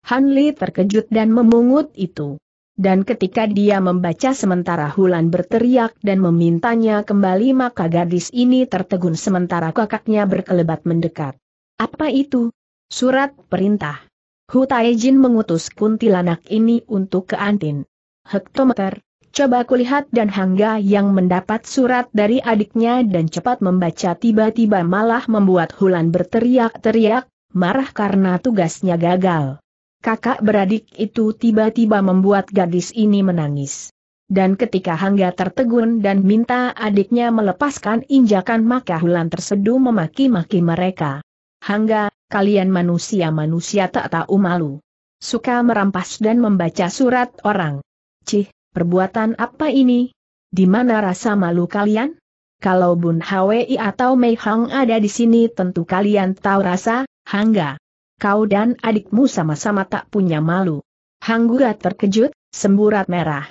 S1: Han Li terkejut dan memungut itu. Dan ketika dia membaca sementara Hulan berteriak dan memintanya kembali maka gadis ini tertegun sementara kakaknya berkelebat mendekat. Apa itu? Surat perintah. Hu Taijin mengutus kuntilanak ini untuk ke Antin. Hektometer, coba kulihat dan Hangga yang mendapat surat dari adiknya dan cepat membaca tiba-tiba malah membuat Hulan berteriak-teriak, marah karena tugasnya gagal. Kakak beradik itu tiba-tiba membuat gadis ini menangis. Dan ketika Hangga tertegun dan minta adiknya melepaskan injakan maka Hulan tersedu memaki-maki mereka. Hangga, kalian manusia-manusia tak tahu malu. Suka merampas dan membaca surat orang. Cih, perbuatan apa ini? Di mana rasa malu kalian? Kalau Bun Hwi atau Mei Hang ada di sini tentu kalian tahu rasa, Hangga. Kau dan adikmu sama-sama tak punya malu. Hanggura terkejut, semburat merah.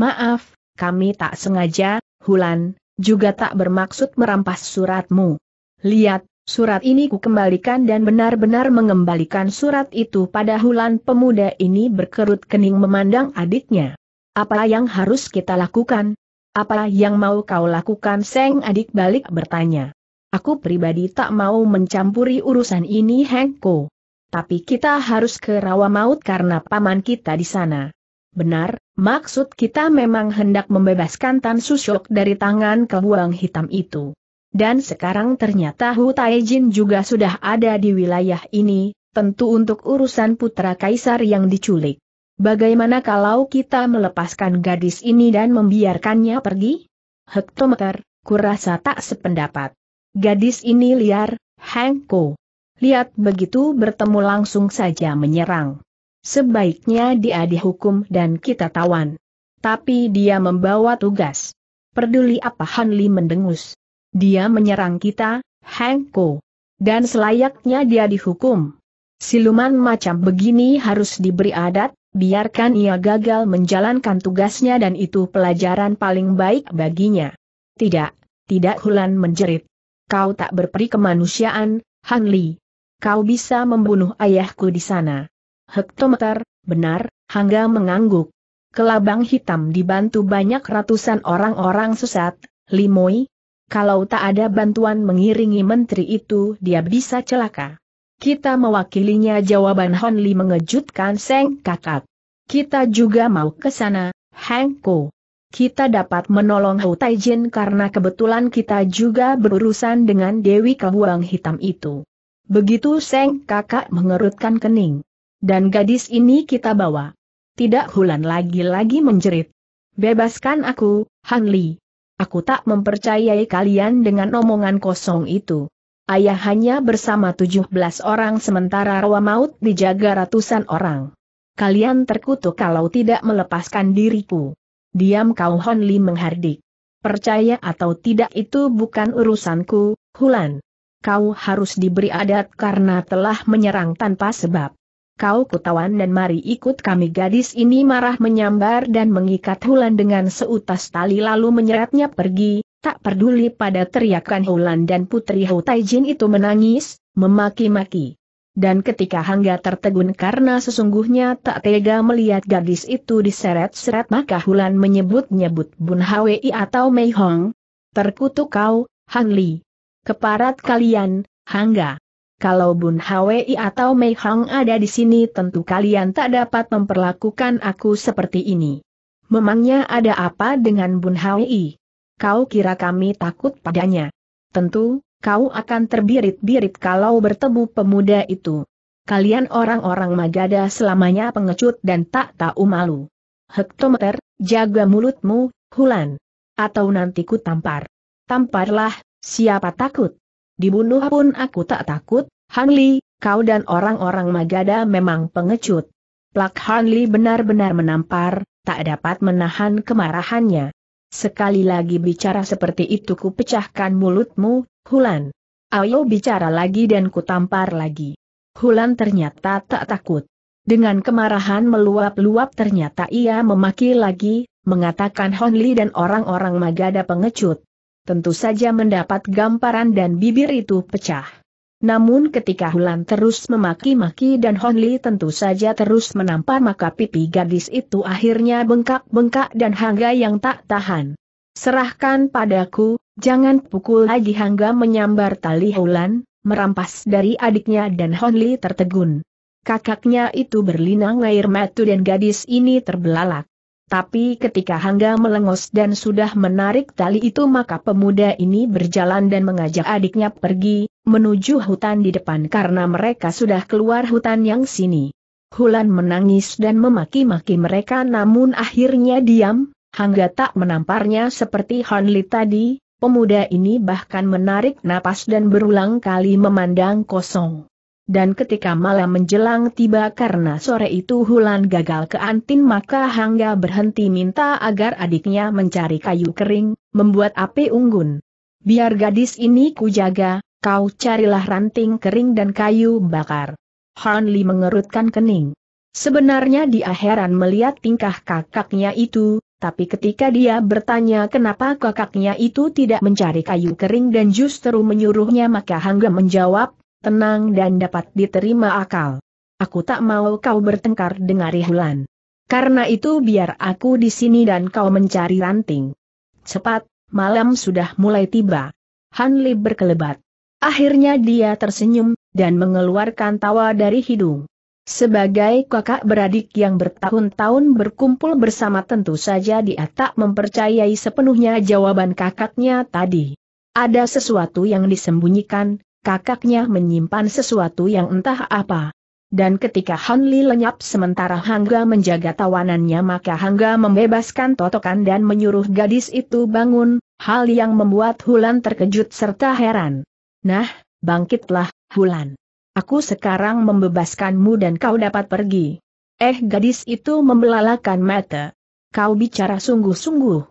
S1: Maaf, kami tak sengaja, Hulan, juga tak bermaksud merampas suratmu. Lihat, Surat ini kembalikan dan benar-benar mengembalikan surat itu pada Hulan pemuda ini berkerut kening memandang adiknya. Apa yang harus kita lakukan? Apa yang mau kau lakukan? Seng adik balik bertanya. Aku pribadi tak mau mencampuri urusan ini Hengko. Tapi kita harus ke rawa maut karena paman kita di sana. Benar, maksud kita memang hendak membebaskan Tan Susyok dari tangan kebuang hitam itu. Dan sekarang ternyata Hu Taijin juga sudah ada di wilayah ini, tentu untuk urusan putra kaisar yang diculik. Bagaimana kalau kita melepaskan gadis ini dan membiarkannya pergi? Hektometer, kurasa tak sependapat. Gadis ini liar, Hengko. Lihat begitu bertemu langsung saja menyerang. Sebaiknya dia dihukum dan kita tawan. Tapi dia membawa tugas. Perduli apa Hanli mendengus. Dia menyerang kita, Hengko. Dan selayaknya dia dihukum. Siluman macam begini harus diberi adat, biarkan ia gagal menjalankan tugasnya dan itu pelajaran paling baik baginya. Tidak, tidak Hulan menjerit. Kau tak berperi kemanusiaan, Han Li. Kau bisa membunuh ayahku di sana. Hektometer, benar, Hangga mengangguk. Kelabang hitam dibantu banyak ratusan orang-orang sesat, Limoi, kalau tak ada bantuan mengiringi menteri itu dia bisa celaka. Kita mewakilinya jawaban Hon Li mengejutkan Seng kakak. Kita juga mau ke sana, Ko. Kita dapat menolong Hou Taijin karena kebetulan kita juga berurusan dengan Dewi Kebuang Hitam itu. Begitu Seng kakak mengerutkan kening. Dan gadis ini kita bawa. Tidak Hulan lagi-lagi menjerit. Bebaskan aku, Han Li. Aku tak mempercayai kalian dengan omongan kosong itu. Ayah hanya bersama 17 orang sementara rawa maut dijaga ratusan orang. Kalian terkutuk kalau tidak melepaskan diriku. Diam kau Li menghardik. Percaya atau tidak itu bukan urusanku, Hulan. Kau harus diberi adat karena telah menyerang tanpa sebab kau kutawan dan mari ikut kami gadis ini marah menyambar dan mengikat Hulan dengan seutas tali lalu menyeretnya pergi, tak peduli pada teriakan Hulan dan putri Hou Taijin itu menangis, memaki-maki. Dan ketika Hangga tertegun karena sesungguhnya tak tega melihat gadis itu diseret-seret maka Hulan menyebut-nyebut Bun Hwi atau Mei Hong. Terkutuk kau, Hang Li. Keparat kalian, Hangga. Kalau Bun Hwi atau Mei Hang ada di sini tentu kalian tak dapat memperlakukan aku seperti ini. Memangnya ada apa dengan Bun Hwi? Kau kira kami takut padanya? Tentu, kau akan terbirit-birit kalau bertemu pemuda itu. Kalian orang-orang Magada selamanya pengecut dan tak tahu malu. Hektometer, jaga mulutmu, Hulan. Atau nanti ku tampar. Tamparlah, siapa takut? Dibunuh pun aku tak takut, Hanli, kau dan orang-orang Magada memang pengecut. Plak Hanli benar-benar menampar, tak dapat menahan kemarahannya. Sekali lagi bicara seperti itu ku pecahkan mulutmu, Hulan. Ayo bicara lagi dan ku tampar lagi. Hulan ternyata tak takut. Dengan kemarahan meluap-luap ternyata ia memaki lagi, mengatakan Honli dan orang-orang Magada pengecut. Tentu saja mendapat gamparan dan bibir itu pecah. Namun ketika Hulan terus memaki-maki dan Honli tentu saja terus menampar maka pipi gadis itu akhirnya bengkak-bengkak dan Hangga yang tak tahan. Serahkan padaku, jangan pukul lagi Hangga menyambar tali Hulan, merampas dari adiknya dan Honli tertegun. Kakaknya itu berlinang air matu dan gadis ini terbelalak. Tapi ketika Hangga melengos dan sudah menarik tali itu maka pemuda ini berjalan dan mengajak adiknya pergi, menuju hutan di depan karena mereka sudah keluar hutan yang sini. Hulan menangis dan memaki-maki mereka namun akhirnya diam, Hangga tak menamparnya seperti Honli tadi, pemuda ini bahkan menarik napas dan berulang kali memandang kosong. Dan ketika malam menjelang tiba karena sore itu Hulan gagal ke Antin maka Hangga berhenti minta agar adiknya mencari kayu kering, membuat api unggun. Biar gadis ini kujaga, kau carilah ranting kering dan kayu bakar. Li mengerutkan kening. Sebenarnya dia heran melihat tingkah kakaknya itu, tapi ketika dia bertanya kenapa kakaknya itu tidak mencari kayu kering dan justru menyuruhnya maka Hangga menjawab, tenang dan dapat diterima akal. Aku tak mau kau bertengkar dengan Rihulan. Karena itu biar aku di sini dan kau mencari ranting. Cepat, malam sudah mulai tiba. Hanli berkelebat. Akhirnya dia tersenyum, dan mengeluarkan tawa dari hidung. Sebagai kakak beradik yang bertahun-tahun berkumpul bersama tentu saja dia tak mempercayai sepenuhnya jawaban kakaknya tadi. Ada sesuatu yang disembunyikan, kakaknya menyimpan sesuatu yang entah apa. Dan ketika Han Li lenyap sementara Hangga menjaga tawanannya maka Hangga membebaskan totokan dan menyuruh gadis itu bangun, hal yang membuat Hulan terkejut serta heran. Nah, bangkitlah, Hulan. Aku sekarang membebaskanmu dan kau dapat pergi. Eh gadis itu membelalakan mata. Kau bicara sungguh-sungguh.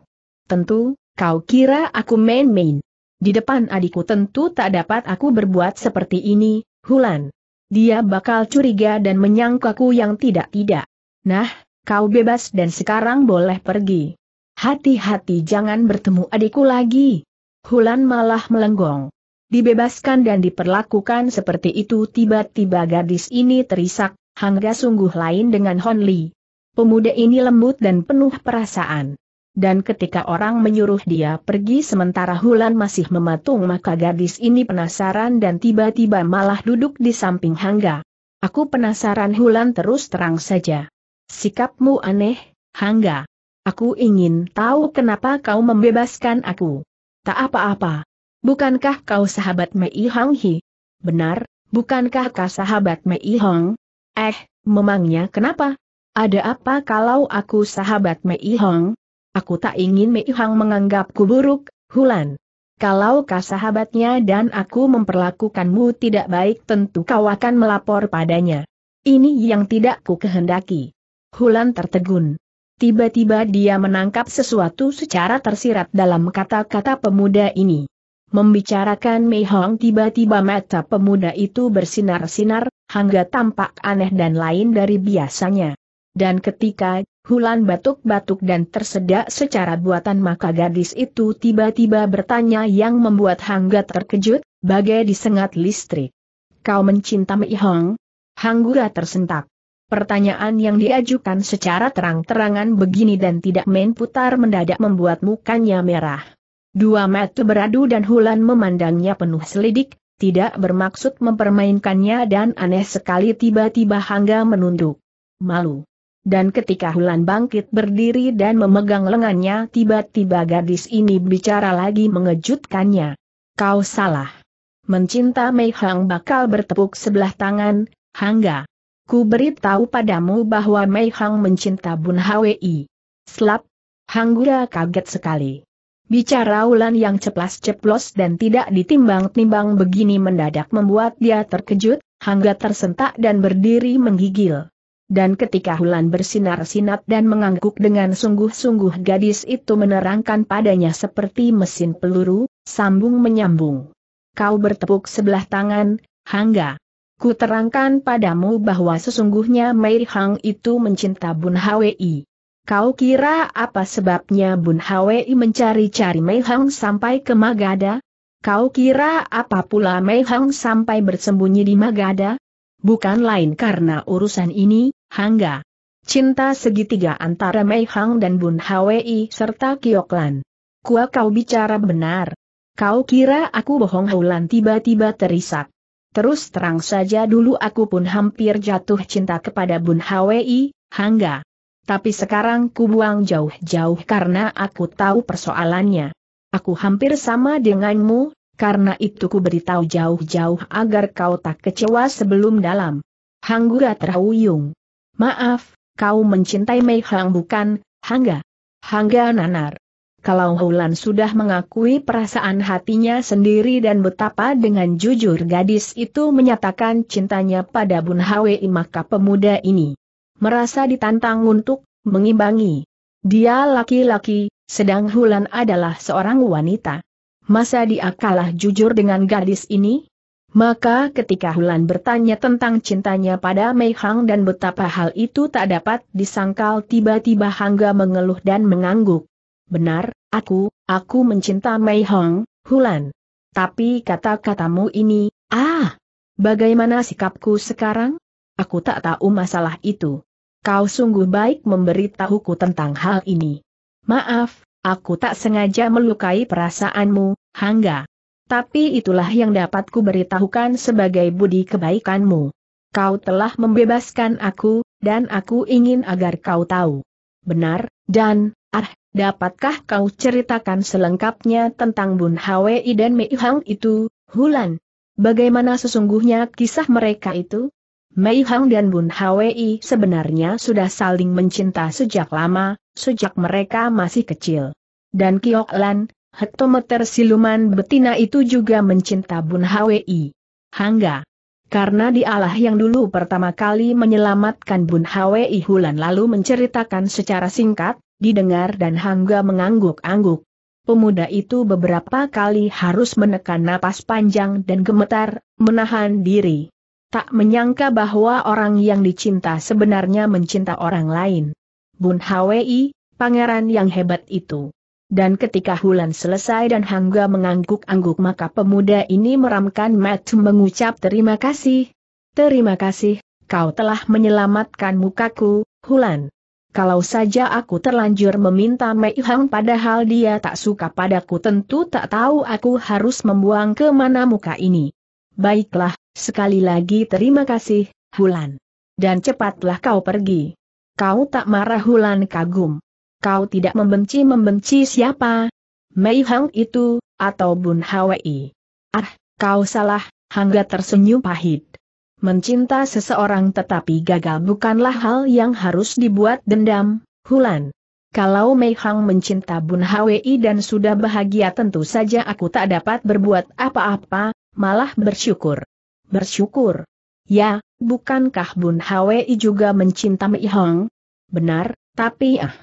S1: Tentu, kau kira aku main-main. Di depan adikku tentu tak dapat aku berbuat seperti ini, Hulan. Dia bakal curiga dan menyangkaku yang tidak-tidak. Nah, kau bebas dan sekarang boleh pergi. Hati-hati jangan bertemu adikku lagi. Hulan malah melenggong. Dibebaskan dan diperlakukan seperti itu tiba-tiba gadis ini terisak, hangga sungguh lain dengan Hon Lee. Pemuda ini lembut dan penuh perasaan. Dan ketika orang menyuruh dia pergi sementara Hulan masih mematung maka gadis ini penasaran dan tiba-tiba malah duduk di samping Hangga. Aku penasaran Hulan terus terang saja. Sikapmu aneh, Hangga. Aku ingin tahu kenapa kau membebaskan aku. Tak apa-apa. Bukankah kau sahabat Mei Hong Hi? Benar, bukankah kau sahabat Mei Hong? Eh, memangnya kenapa? Ada apa kalau aku sahabat Mei Hong? Aku tak ingin Mei Hang menganggapku buruk, Hulan. Kalau kasahabatnya dan aku memperlakukanmu tidak baik tentu kau akan melapor padanya. Ini yang tidak ku kehendaki. Hulan tertegun. Tiba-tiba dia menangkap sesuatu secara tersirat dalam kata-kata pemuda ini. Membicarakan Mei Hong tiba-tiba mata pemuda itu bersinar-sinar, hingga tampak aneh dan lain dari biasanya. Dan ketika Hulan batuk-batuk dan tersedak secara buatan maka gadis itu tiba-tiba bertanya yang membuat Hangga terkejut, bagai disengat listrik. Kau mencintai Hong? Hanggura tersentak. Pertanyaan yang diajukan secara terang-terangan begini dan tidak main putar mendadak membuat mukanya merah. Dua mata beradu dan Hulan memandangnya penuh selidik, tidak bermaksud mempermainkannya dan aneh sekali tiba-tiba Hangga menunduk. Malu. Dan ketika Hulan bangkit berdiri dan memegang lengannya tiba-tiba gadis ini bicara lagi mengejutkannya. Kau salah. Mencinta Mei Hang bakal bertepuk sebelah tangan, Hangga. Ku beritahu padamu bahwa Mei Hang mencinta Bun Hwi. Slap. Hanggura kaget sekali. Bicara Hulan yang ceplas-ceplos dan tidak ditimbang-timbang begini mendadak membuat dia terkejut, Hangga tersentak dan berdiri menggigil. Dan ketika Hulan bersinar-sinat dan mengangguk dengan sungguh-sungguh gadis itu menerangkan padanya seperti mesin peluru, sambung menyambung. Kau bertepuk sebelah tangan, Hangga. Ku terangkan padamu bahwa sesungguhnya Mei Hang itu mencinta Bun Hwi. Kau kira apa sebabnya Bun Hwi mencari-cari Mei Hang sampai ke Magada? Kau kira apa pula Mei Hang sampai bersembunyi di Magada? Bukan lain karena urusan ini, Hangga. Cinta segitiga antara Mei Hang dan Bun Hwi serta Kioklan. Kua kau bicara benar. Kau kira aku bohong Haulan tiba-tiba terisak. Terus terang saja dulu aku pun hampir jatuh cinta kepada Bun Hwi, Hangga. Tapi sekarang ku buang jauh-jauh karena aku tahu persoalannya. Aku hampir sama denganmu, karena itu ku beritahu jauh-jauh agar kau tak kecewa sebelum dalam. Hanggura terhuyung. Maaf, kau mencintai Mei Hang bukan, Hangga. Hangga nanar. Kalau Hulan sudah mengakui perasaan hatinya sendiri dan betapa dengan jujur gadis itu menyatakan cintanya pada Bun Hwi maka pemuda ini merasa ditantang untuk mengimbangi. Dia laki-laki, sedang Hulan adalah seorang wanita masa dia kalah jujur dengan gadis ini? Maka ketika Hulan bertanya tentang cintanya pada Mei Hang dan betapa hal itu tak dapat disangkal tiba-tiba Hangga mengeluh dan mengangguk. Benar, aku, aku mencinta Mei Hang, Hulan. Tapi kata-katamu ini, ah, bagaimana sikapku sekarang? Aku tak tahu masalah itu. Kau sungguh baik memberitahuku tentang hal ini. Maaf, Aku tak sengaja melukai perasaanmu, Hangga. Tapi itulah yang dapat ku beritahukan sebagai budi kebaikanmu. Kau telah membebaskan aku, dan aku ingin agar kau tahu. Benar, dan, ah, dapatkah kau ceritakan selengkapnya tentang Bun Hwi dan Mei Hang itu, Hulan? Bagaimana sesungguhnya kisah mereka itu? Mei Hang dan Bun Hwi sebenarnya sudah saling mencinta sejak lama, sejak mereka masih kecil. Dan Kiok Lan, hektometer siluman betina itu juga mencinta Bun Hwi. Hangga. Karena dialah yang dulu pertama kali menyelamatkan Bun Hwi Hulan lalu menceritakan secara singkat, didengar dan Hangga mengangguk-angguk. Pemuda itu beberapa kali harus menekan napas panjang dan gemetar, menahan diri. Tak menyangka bahwa orang yang dicinta sebenarnya mencinta orang lain. Bun Hwi, pangeran yang hebat itu. Dan ketika Hulan selesai dan Hangga mengangguk-angguk maka pemuda ini meramkan mata mengucap terima kasih. Terima kasih, kau telah menyelamatkan mukaku, Hulan. Kalau saja aku terlanjur meminta Mei Hang padahal dia tak suka padaku tentu tak tahu aku harus membuang ke mana muka ini. Baiklah, Sekali lagi terima kasih, Hulan. Dan cepatlah kau pergi. Kau tak marah Hulan kagum. Kau tidak membenci-membenci siapa? Mei Hang itu, atau Bun Hwi. Ah, kau salah, Hangga tersenyum pahit. Mencinta seseorang tetapi gagal bukanlah hal yang harus dibuat dendam, Hulan. Kalau Mei Hang mencinta Bun Hwi dan sudah bahagia tentu saja aku tak dapat berbuat apa-apa, malah bersyukur bersyukur. Ya, bukankah Bun Hwi juga mencintai Hong? Benar, tapi ah.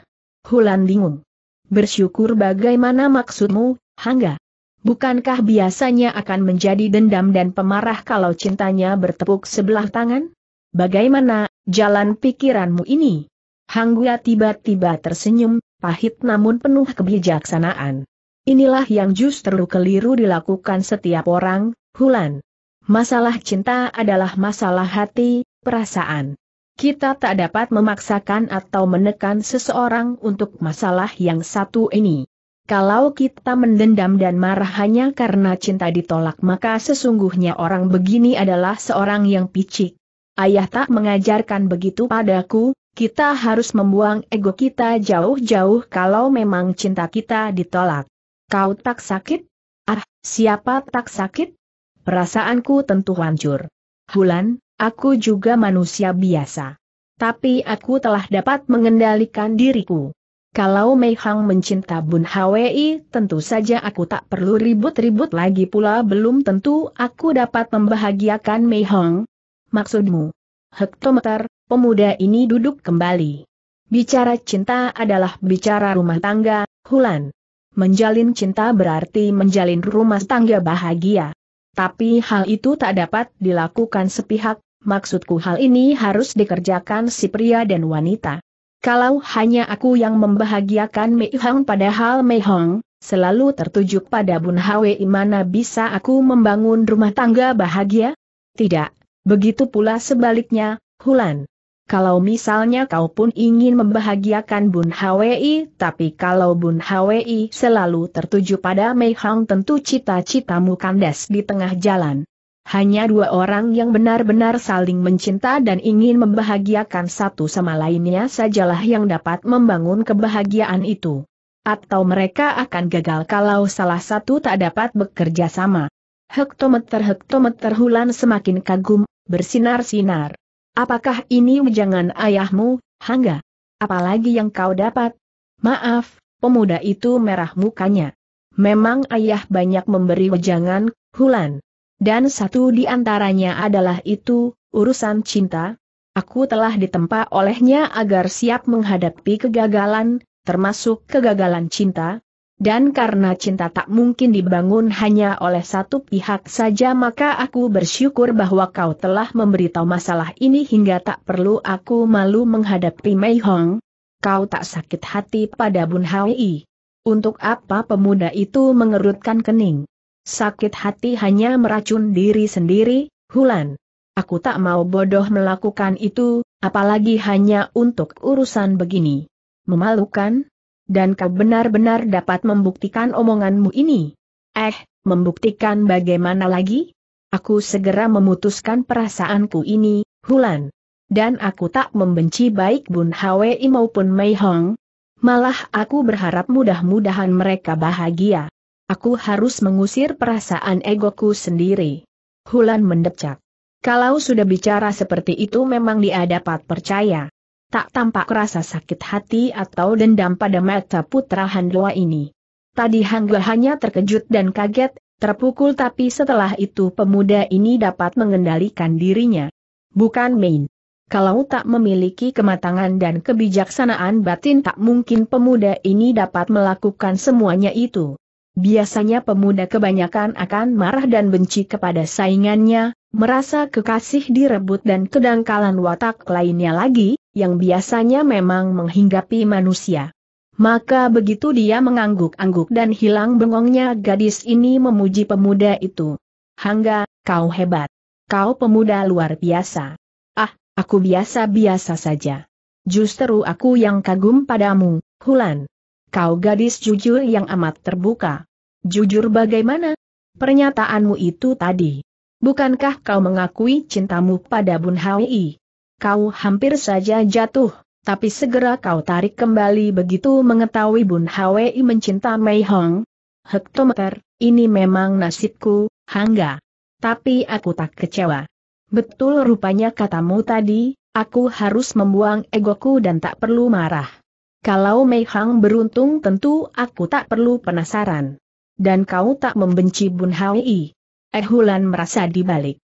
S1: Hulan bingung. Bersyukur bagaimana maksudmu, Hangga? Bukankah biasanya akan menjadi dendam dan pemarah kalau cintanya bertepuk sebelah tangan? Bagaimana, jalan pikiranmu ini? Hangga tiba-tiba tersenyum, pahit namun penuh kebijaksanaan. Inilah yang justru keliru dilakukan setiap orang, Hulan. Masalah cinta adalah masalah hati, perasaan. Kita tak dapat memaksakan atau menekan seseorang untuk masalah yang satu ini. Kalau kita mendendam dan marah hanya karena cinta ditolak maka sesungguhnya orang begini adalah seorang yang picik. Ayah tak mengajarkan begitu padaku, kita harus membuang ego kita jauh-jauh kalau memang cinta kita ditolak. Kau tak sakit? Ah, siapa tak sakit? perasaanku tentu hancur. Hulan. aku juga manusia biasa. Tapi aku telah dapat mengendalikan diriku. Kalau Mei Hang mencinta Bun Hwi, tentu saja aku tak perlu ribut-ribut lagi pula belum tentu aku dapat membahagiakan Mei Hang. Maksudmu? Hektometer, pemuda ini duduk kembali. Bicara cinta adalah bicara rumah tangga, Hulan. Menjalin cinta berarti menjalin rumah tangga bahagia. Tapi hal itu tak dapat dilakukan sepihak, maksudku hal ini harus dikerjakan si pria dan wanita. Kalau hanya aku yang membahagiakan Mei Hong padahal Mei Hong, selalu tertuju pada Bun Hwe mana bisa aku membangun rumah tangga bahagia? Tidak, begitu pula sebaliknya, Hulan. Kalau misalnya kau pun ingin membahagiakan Bun Hwi, tapi kalau Bun Hwi selalu tertuju pada Mei Hang tentu cita-citamu kandas di tengah jalan. Hanya dua orang yang benar-benar saling mencinta dan ingin membahagiakan satu sama lainnya sajalah yang dapat membangun kebahagiaan itu. Atau mereka akan gagal kalau salah satu tak dapat bekerja sama. Hektometer-hektometer Hulan semakin kagum, bersinar-sinar. Apakah ini wejangan ayahmu, Hangga? Apalagi yang kau dapat? Maaf, pemuda itu merah mukanya. Memang ayah banyak memberi wejangan, Hulan. Dan satu di antaranya adalah itu, urusan cinta. Aku telah ditempa olehnya agar siap menghadapi kegagalan, termasuk kegagalan cinta, dan karena cinta tak mungkin dibangun hanya oleh satu pihak saja maka aku bersyukur bahwa kau telah memberitahu masalah ini hingga tak perlu aku malu menghadapi Mei Hong. Kau tak sakit hati pada Bun Hai. Untuk apa pemuda itu mengerutkan kening? Sakit hati hanya meracun diri sendiri, Hulan. Aku tak mau bodoh melakukan itu, apalagi hanya untuk urusan begini. Memalukan? dan kau benar-benar dapat membuktikan omonganmu ini. Eh, membuktikan bagaimana lagi? Aku segera memutuskan perasaanku ini, Hulan. Dan aku tak membenci baik Bun Hwi maupun Mei Hong. Malah aku berharap mudah-mudahan mereka bahagia. Aku harus mengusir perasaan egoku sendiri. Hulan mendecak. Kalau sudah bicara seperti itu memang dia dapat percaya tak tampak rasa sakit hati atau dendam pada mata putra Handwa ini. Tadi Hangga hanya terkejut dan kaget, terpukul tapi setelah itu pemuda ini dapat mengendalikan dirinya. Bukan main. Kalau tak memiliki kematangan dan kebijaksanaan batin tak mungkin pemuda ini dapat melakukan semuanya itu. Biasanya pemuda kebanyakan akan marah dan benci kepada saingannya, merasa kekasih direbut dan kedangkalan watak lainnya lagi, yang biasanya memang menghinggapi manusia. Maka begitu dia mengangguk-angguk dan hilang bengongnya gadis ini memuji pemuda itu. Hangga, kau hebat. Kau pemuda luar biasa. Ah, aku biasa-biasa saja. Justru aku yang kagum padamu, Hulan. Kau gadis jujur yang amat terbuka. Jujur bagaimana? Pernyataanmu itu tadi. Bukankah kau mengakui cintamu pada Bun Hai? kau hampir saja jatuh, tapi segera kau tarik kembali begitu mengetahui Bun Hwi mencinta Mei Hong. Hektometer, ini memang nasibku, Hangga. Tapi aku tak kecewa. Betul rupanya katamu tadi, aku harus membuang egoku dan tak perlu marah. Kalau Mei Hong beruntung tentu aku tak perlu penasaran. Dan kau tak membenci Bun Hwi. Hulan merasa dibalik.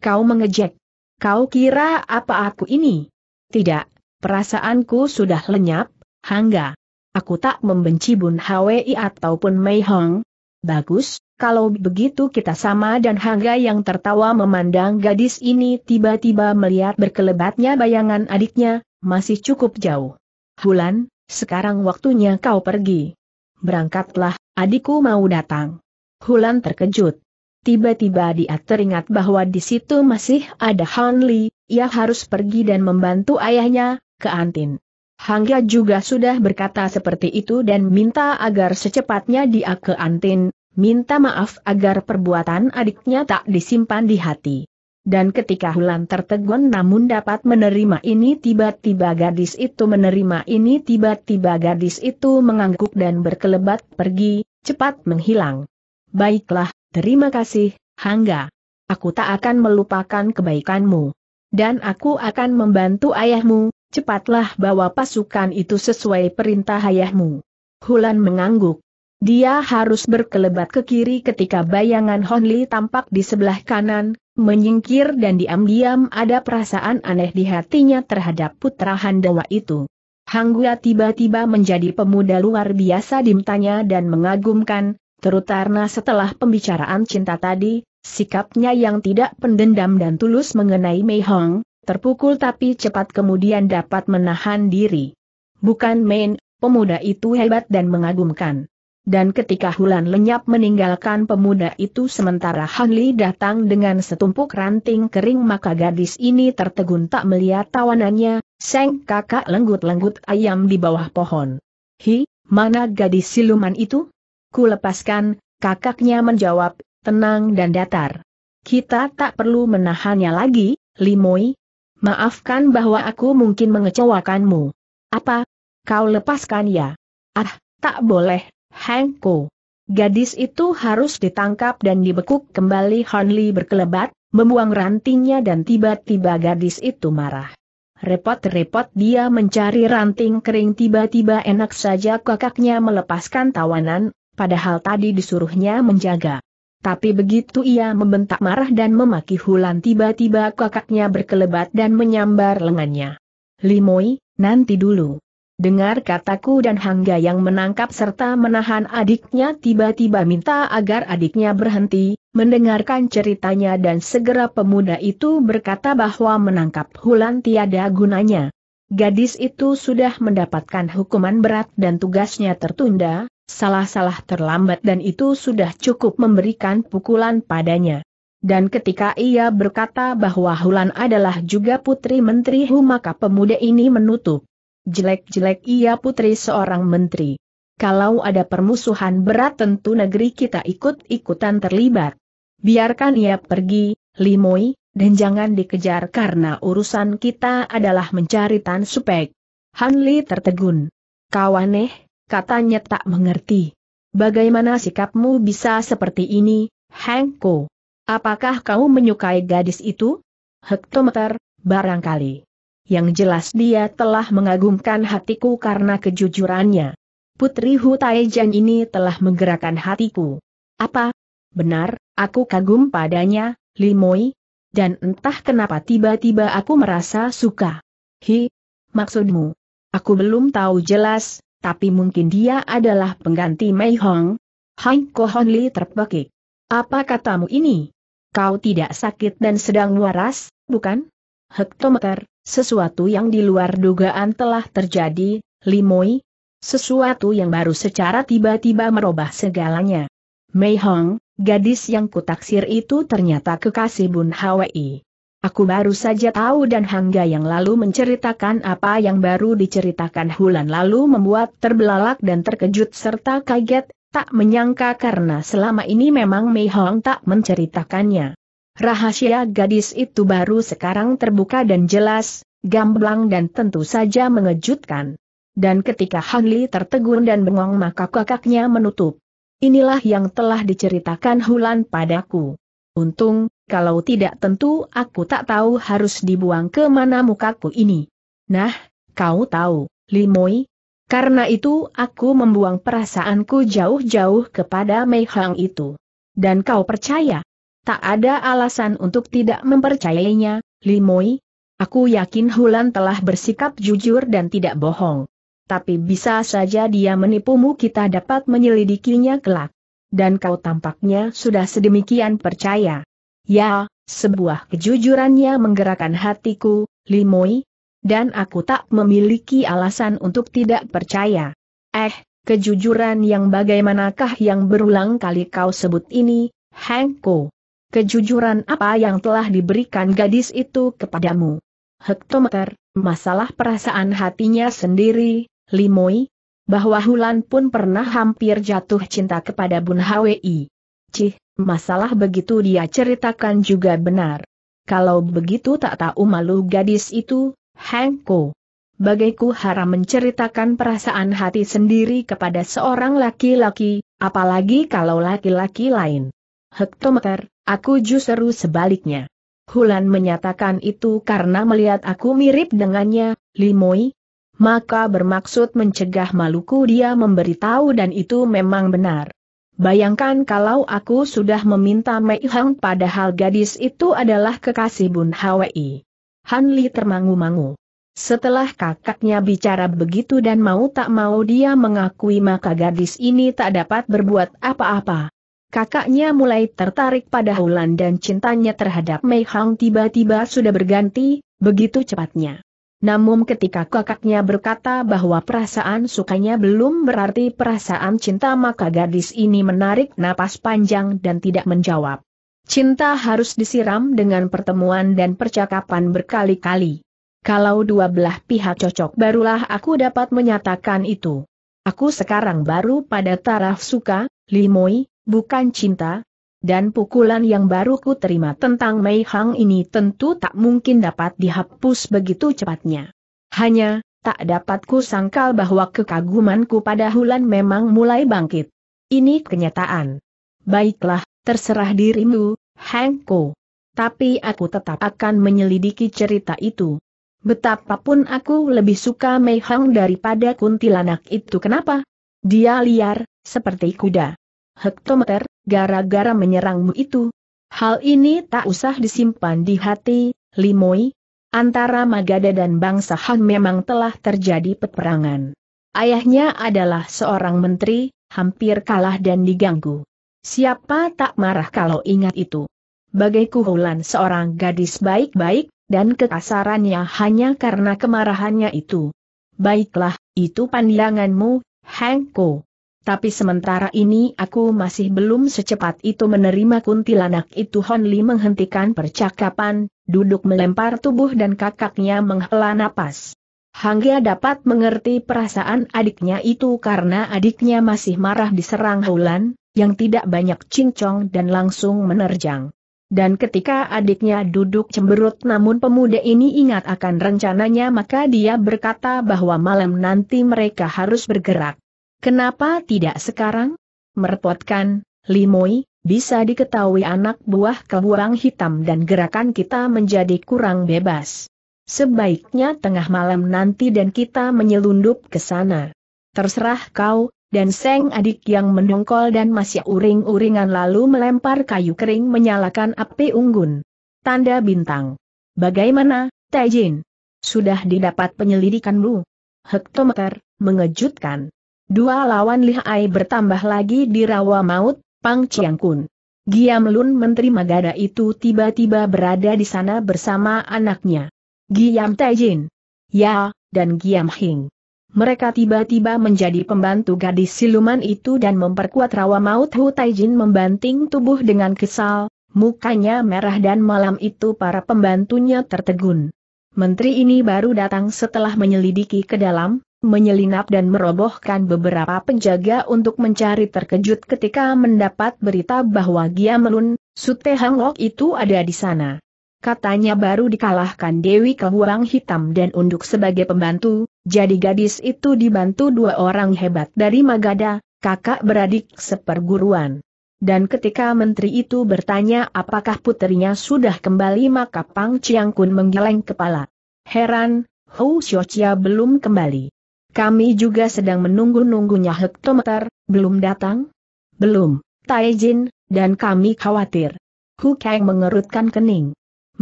S1: Kau mengejek, Kau kira apa aku ini? Tidak, perasaanku sudah lenyap, hangga. Aku tak membenci Bun Hwi ataupun Mei Hong. Bagus, kalau begitu kita sama dan Hangga yang tertawa memandang gadis ini tiba-tiba melihat berkelebatnya bayangan adiknya, masih cukup jauh. Hulan, sekarang waktunya kau pergi. Berangkatlah, adikku mau datang. Hulan terkejut. Tiba-tiba dia teringat bahwa di situ masih ada Han Li, ia harus pergi dan membantu ayahnya, ke Antin. Hangga juga sudah berkata seperti itu dan minta agar secepatnya dia ke Antin, minta maaf agar perbuatan adiknya tak disimpan di hati. Dan ketika Hulan tertegun namun dapat menerima ini tiba-tiba gadis itu menerima ini tiba-tiba gadis itu mengangguk dan berkelebat pergi, cepat menghilang. Baiklah, Terima kasih, Hangga. Aku tak akan melupakan kebaikanmu. Dan aku akan membantu ayahmu, cepatlah bawa pasukan itu sesuai perintah ayahmu. Hulan mengangguk. Dia harus berkelebat ke kiri ketika bayangan Honli tampak di sebelah kanan, menyingkir dan diam-diam ada perasaan aneh di hatinya terhadap putra Handawa itu. Hanggua tiba-tiba menjadi pemuda luar biasa dimtanya dan mengagumkan, terutama setelah pembicaraan cinta tadi, sikapnya yang tidak pendendam dan tulus mengenai Mei Hong, terpukul tapi cepat kemudian dapat menahan diri. Bukan main, pemuda itu hebat dan mengagumkan. Dan ketika Hulan lenyap meninggalkan pemuda itu sementara Han Li datang dengan setumpuk ranting kering maka gadis ini tertegun tak melihat tawanannya, seng kakak lenggut-lenggut ayam di bawah pohon. Hi, mana gadis siluman itu? Ku lepaskan, kakaknya menjawab, tenang dan datar. Kita tak perlu menahannya lagi, Limoi. Maafkan bahwa aku mungkin mengecewakanmu. Apa? Kau lepaskan ya? Ah, tak boleh, Hengko. Gadis itu harus ditangkap dan dibekuk kembali Hanli berkelebat, membuang rantingnya dan tiba-tiba gadis itu marah. Repot-repot dia mencari ranting kering tiba-tiba enak saja kakaknya melepaskan tawanan, padahal tadi disuruhnya menjaga. Tapi begitu ia membentak marah dan memaki Hulan tiba-tiba kakaknya berkelebat dan menyambar lengannya. Limoi, nanti dulu. Dengar kataku dan Hangga yang menangkap serta menahan adiknya tiba-tiba minta agar adiknya berhenti, mendengarkan ceritanya dan segera pemuda itu berkata bahwa menangkap Hulan tiada gunanya. Gadis itu sudah mendapatkan hukuman berat dan tugasnya tertunda, salah-salah terlambat dan itu sudah cukup memberikan pukulan padanya. Dan ketika ia berkata bahwa Hulan adalah juga putri Menteri Hu maka pemuda ini menutup. Jelek-jelek ia putri seorang menteri. Kalau ada permusuhan berat tentu negeri kita ikut-ikutan terlibat. Biarkan ia pergi, Limoi, dan jangan dikejar karena urusan kita adalah mencari Tan Supek. Hanli tertegun. Kawaneh, katanya tak mengerti. Bagaimana sikapmu bisa seperti ini, Hengko? Apakah kau menyukai gadis itu? Hektometer, barangkali. Yang jelas dia telah mengagumkan hatiku karena kejujurannya. Putri Hutaijan ini telah menggerakkan hatiku. Apa? Benar, aku kagum padanya, Limoi. Dan entah kenapa tiba-tiba aku merasa suka. Hi, maksudmu? Aku belum tahu jelas, tapi mungkin dia adalah pengganti Mei Hong. Hai Kohon Li terpekik. Apa katamu ini? Kau tidak sakit dan sedang waras, bukan? Hektometer, sesuatu yang di luar dugaan telah terjadi, Limoi. Sesuatu yang baru secara tiba-tiba merubah segalanya. Mei Hong, gadis yang kutaksir itu ternyata kekasih Bun Hwi. Aku baru saja tahu dan Hangga yang lalu menceritakan apa yang baru diceritakan Hulan lalu membuat terbelalak dan terkejut serta kaget, tak menyangka karena selama ini memang Mei Hong tak menceritakannya. Rahasia gadis itu baru sekarang terbuka dan jelas, gamblang dan tentu saja mengejutkan. Dan ketika Han Li tertegun dan bengong maka kakaknya menutup. Inilah yang telah diceritakan Hulan padaku. Untung, kalau tidak tentu aku tak tahu harus dibuang ke mana mukaku ini. Nah, kau tahu, Limoi. Karena itu aku membuang perasaanku jauh-jauh kepada Mei Hang itu. Dan kau percaya? Tak ada alasan untuk tidak mempercayainya, Limoi. Aku yakin Hulan telah bersikap jujur dan tidak bohong tapi bisa saja dia menipumu kita dapat menyelidikinya kelak dan kau tampaknya sudah sedemikian percaya. Ya, sebuah kejujurannya menggerakkan hatiku, Limoi, dan aku tak memiliki alasan untuk tidak percaya. Eh, kejujuran yang bagaimanakah yang berulang kali kau sebut ini, Hengko? Kejujuran apa yang telah diberikan gadis itu kepadamu? Hektometer, masalah perasaan hatinya sendiri, Limoi, bahwa Hulan pun pernah hampir jatuh cinta kepada Bun Hwi. Cih, masalah begitu dia ceritakan juga benar. Kalau begitu tak tahu malu gadis itu, Hengko. Bagaiku haram menceritakan perasaan hati sendiri kepada seorang laki-laki, apalagi kalau laki-laki lain. Hektometer, aku justru sebaliknya. Hulan menyatakan itu karena melihat aku mirip dengannya, Limoi, maka bermaksud mencegah Maluku dia memberitahu dan itu memang benar. Bayangkan kalau aku sudah meminta Mei Hang padahal gadis itu adalah kekasih Bun Hwi. Han Li termangu-mangu. Setelah kakaknya bicara begitu dan mau tak mau dia mengakui maka gadis ini tak dapat berbuat apa-apa. Kakaknya mulai tertarik pada Hulan dan cintanya terhadap Mei Hang tiba-tiba sudah berganti, begitu cepatnya. Namun ketika kakaknya berkata bahwa perasaan sukanya belum berarti perasaan cinta maka gadis ini menarik napas panjang dan tidak menjawab. Cinta harus disiram dengan pertemuan dan percakapan berkali-kali. Kalau dua belah pihak cocok barulah aku dapat menyatakan itu. Aku sekarang baru pada taraf suka, limoi, bukan cinta, dan pukulan yang baru ku terima tentang Mei Hang ini tentu tak mungkin dapat dihapus begitu cepatnya. Hanya, tak dapat ku sangkal bahwa kekagumanku pada Hulan memang mulai bangkit. Ini kenyataan. Baiklah, terserah dirimu, Hang Ko. Tapi aku tetap akan menyelidiki cerita itu. Betapapun aku lebih suka Mei Hang daripada kuntilanak itu kenapa? Dia liar, seperti kuda. Hektometer, gara-gara menyerangmu itu. Hal ini tak usah disimpan di hati, Limoi. Antara Magada dan bangsa Han memang telah terjadi peperangan. Ayahnya adalah seorang menteri, hampir kalah dan diganggu. Siapa tak marah kalau ingat itu? Bagai kuhulan seorang gadis baik-baik, dan kekasarannya hanya karena kemarahannya itu. Baiklah, itu pandanganmu, Hengko. Tapi sementara ini aku masih belum secepat itu menerima kuntilanak itu Hon Li menghentikan percakapan, duduk melempar tubuh dan kakaknya menghela napas. Hangga dapat mengerti perasaan adiknya itu karena adiknya masih marah diserang Hulan, yang tidak banyak cincong dan langsung menerjang. Dan ketika adiknya duduk cemberut namun pemuda ini ingat akan rencananya maka dia berkata bahwa malam nanti mereka harus bergerak. Kenapa tidak sekarang? Merepotkan, Limoi, bisa diketahui anak buah kebuang hitam dan gerakan kita menjadi kurang bebas. Sebaiknya tengah malam nanti dan kita menyelundup ke sana. Terserah kau, dan Seng adik yang mendongkol dan masih uring-uringan lalu melempar kayu kering menyalakan api unggun. Tanda bintang. Bagaimana, Taijin? Sudah didapat penyelidikanmu? Hektometer, mengejutkan. Dua lawan lihai bertambah lagi di rawa maut, Pang Chiang Kun. Giam Lun Menteri Magada itu tiba-tiba berada di sana bersama anaknya. Giam Taijin, Ya, dan Giam Hing. Mereka tiba-tiba menjadi pembantu gadis siluman itu dan memperkuat rawa maut Hu Taijin membanting tubuh dengan kesal, mukanya merah dan malam itu para pembantunya tertegun. Menteri ini baru datang setelah menyelidiki ke dalam, menyelinap dan merobohkan beberapa penjaga untuk mencari terkejut ketika mendapat berita bahwa Giamelun, Sute Hangok itu ada di sana. Katanya baru dikalahkan Dewi Kehuang Hitam dan Unduk sebagai pembantu, jadi gadis itu dibantu dua orang hebat dari Magada, kakak beradik seperguruan. Dan ketika menteri itu bertanya apakah putrinya sudah kembali maka Pang Chiang Kun menggeleng kepala. Heran, Hou Xiaochia belum kembali. Kami juga sedang menunggu-nunggunya hektometer, belum datang? Belum, Taijin, dan kami khawatir. Hu Kang mengerutkan kening.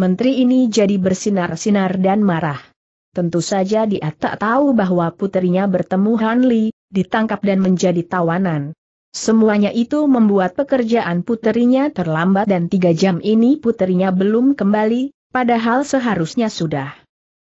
S1: Menteri ini jadi bersinar-sinar dan marah. Tentu saja dia tak tahu bahwa putrinya bertemu Han Li, ditangkap dan menjadi tawanan. Semuanya itu membuat pekerjaan puterinya terlambat dan tiga jam ini puterinya belum kembali, padahal seharusnya sudah.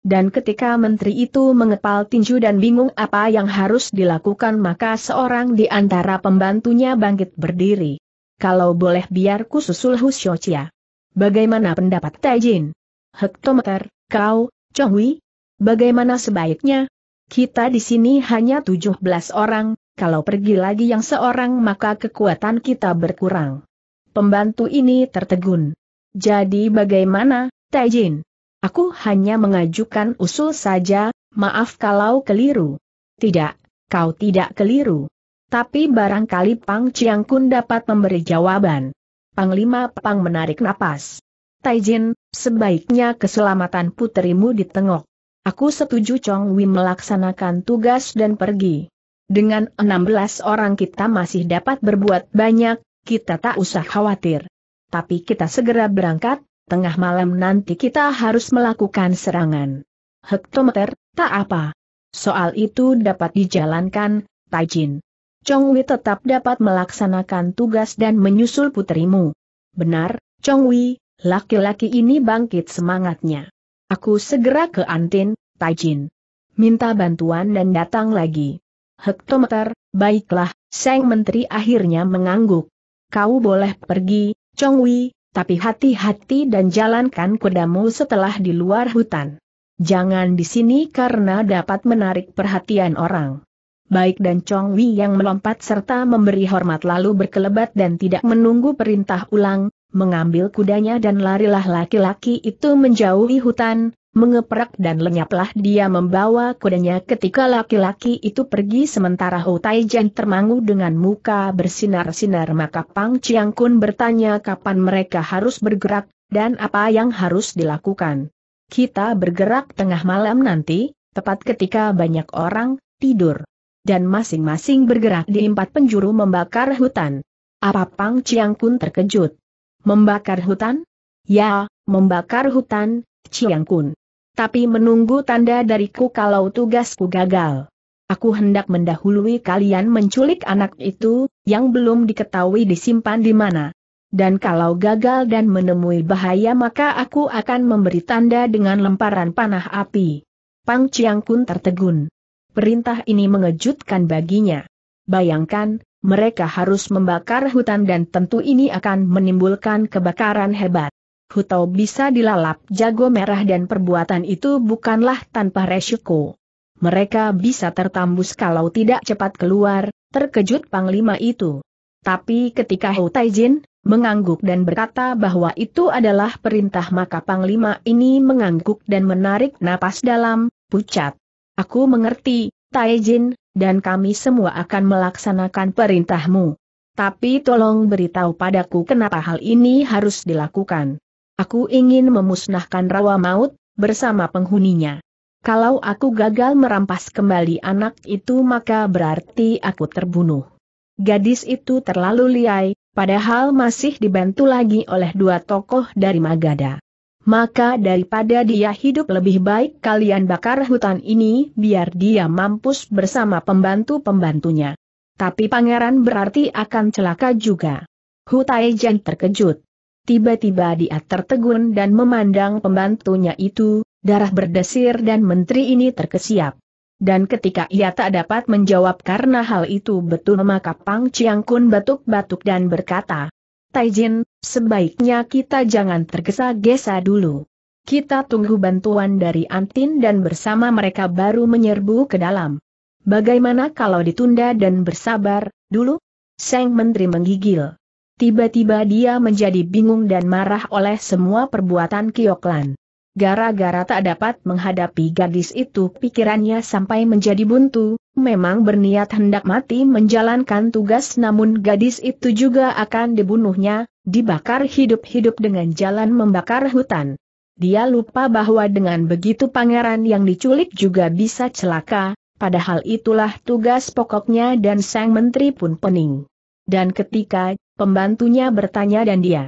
S1: Dan ketika menteri itu mengepal tinju dan bingung apa yang harus dilakukan maka seorang di antara pembantunya bangkit berdiri. Kalau boleh biar susul Husyocia. Bagaimana pendapat Taijin? Hektometer, kau, Chongwi? Bagaimana sebaiknya? Kita di sini hanya 17 orang, kalau pergi lagi yang seorang maka kekuatan kita berkurang. Pembantu ini tertegun. Jadi bagaimana, Taijin? Aku hanya mengajukan usul saja, maaf kalau keliru. Tidak, kau tidak keliru. Tapi barangkali Pang Chiang Kun dapat memberi jawaban. Panglima Pang menarik napas. Taijin, sebaiknya keselamatan putrimu ditengok. Aku setuju Chong Wei melaksanakan tugas dan pergi. Dengan 16 orang kita masih dapat berbuat banyak, kita tak usah khawatir. Tapi kita segera berangkat, Tengah malam nanti kita harus melakukan serangan. Hektometer, tak apa. Soal itu dapat dijalankan, Taijin. Chongwi tetap dapat melaksanakan tugas dan menyusul putrimu. Benar, Chongwi, laki-laki ini bangkit semangatnya. Aku segera ke Antin, Taijin. Minta bantuan dan datang lagi. Hektometer, baiklah, Sang Menteri akhirnya mengangguk. Kau boleh pergi, Chongwi, tapi hati-hati dan jalankan kudamu setelah di luar hutan. Jangan di sini karena dapat menarik perhatian orang. Baik dan Chong Wei yang melompat serta memberi hormat lalu berkelebat dan tidak menunggu perintah ulang, mengambil kudanya dan larilah laki-laki itu menjauhi hutan, mengeprak dan lenyaplah dia membawa kudanya ketika laki-laki itu pergi sementara Hu Taijian termangu dengan muka bersinar-sinar maka Pang Chiang Kun bertanya kapan mereka harus bergerak, dan apa yang harus dilakukan. Kita bergerak tengah malam nanti, tepat ketika banyak orang tidur. Dan masing-masing bergerak di empat penjuru membakar hutan. Apa Pang Chiang Kun terkejut? Membakar hutan? Ya, membakar hutan, Chiang Kun tapi menunggu tanda dariku kalau tugasku gagal. Aku hendak mendahului kalian menculik anak itu, yang belum diketahui disimpan di mana. Dan kalau gagal dan menemui bahaya maka aku akan memberi tanda dengan lemparan panah api. Pang Chiang Kun tertegun. Perintah ini mengejutkan baginya. Bayangkan, mereka harus membakar hutan dan tentu ini akan menimbulkan kebakaran hebat. Hutau bisa dilalap jago merah dan perbuatan itu bukanlah tanpa resiko. Mereka bisa tertambus kalau tidak cepat keluar, terkejut Panglima itu. Tapi ketika Hou Taijin, mengangguk dan berkata bahwa itu adalah perintah maka Panglima ini mengangguk dan menarik napas dalam, pucat. Aku mengerti, Taijin, dan kami semua akan melaksanakan perintahmu. Tapi tolong beritahu padaku kenapa hal ini harus dilakukan. Aku ingin memusnahkan rawa maut, bersama penghuninya. Kalau aku gagal merampas kembali anak itu maka berarti aku terbunuh. Gadis itu terlalu liai, padahal masih dibantu lagi oleh dua tokoh dari Magada. Maka daripada dia hidup lebih baik kalian bakar hutan ini biar dia mampus bersama pembantu-pembantunya. Tapi pangeran berarti akan celaka juga. Hutai Jan terkejut. Tiba-tiba dia tertegun dan memandang pembantunya itu, darah berdesir dan menteri ini terkesiap. Dan ketika ia tak dapat menjawab karena hal itu betul maka Pang Chiang Kun batuk-batuk dan berkata, Taijin, sebaiknya kita jangan tergesa-gesa dulu. Kita tunggu bantuan dari Antin dan bersama mereka baru menyerbu ke dalam. Bagaimana kalau ditunda dan bersabar, dulu? Seng Menteri menggigil. Tiba-tiba dia menjadi bingung dan marah oleh semua perbuatan Kioklan. Gara-gara tak dapat menghadapi gadis itu pikirannya sampai menjadi buntu, memang berniat hendak mati menjalankan tugas namun gadis itu juga akan dibunuhnya, dibakar hidup-hidup dengan jalan membakar hutan. Dia lupa bahwa dengan begitu pangeran yang diculik juga bisa celaka, padahal itulah tugas pokoknya dan sang menteri pun pening. Dan ketika Pembantunya bertanya dan dia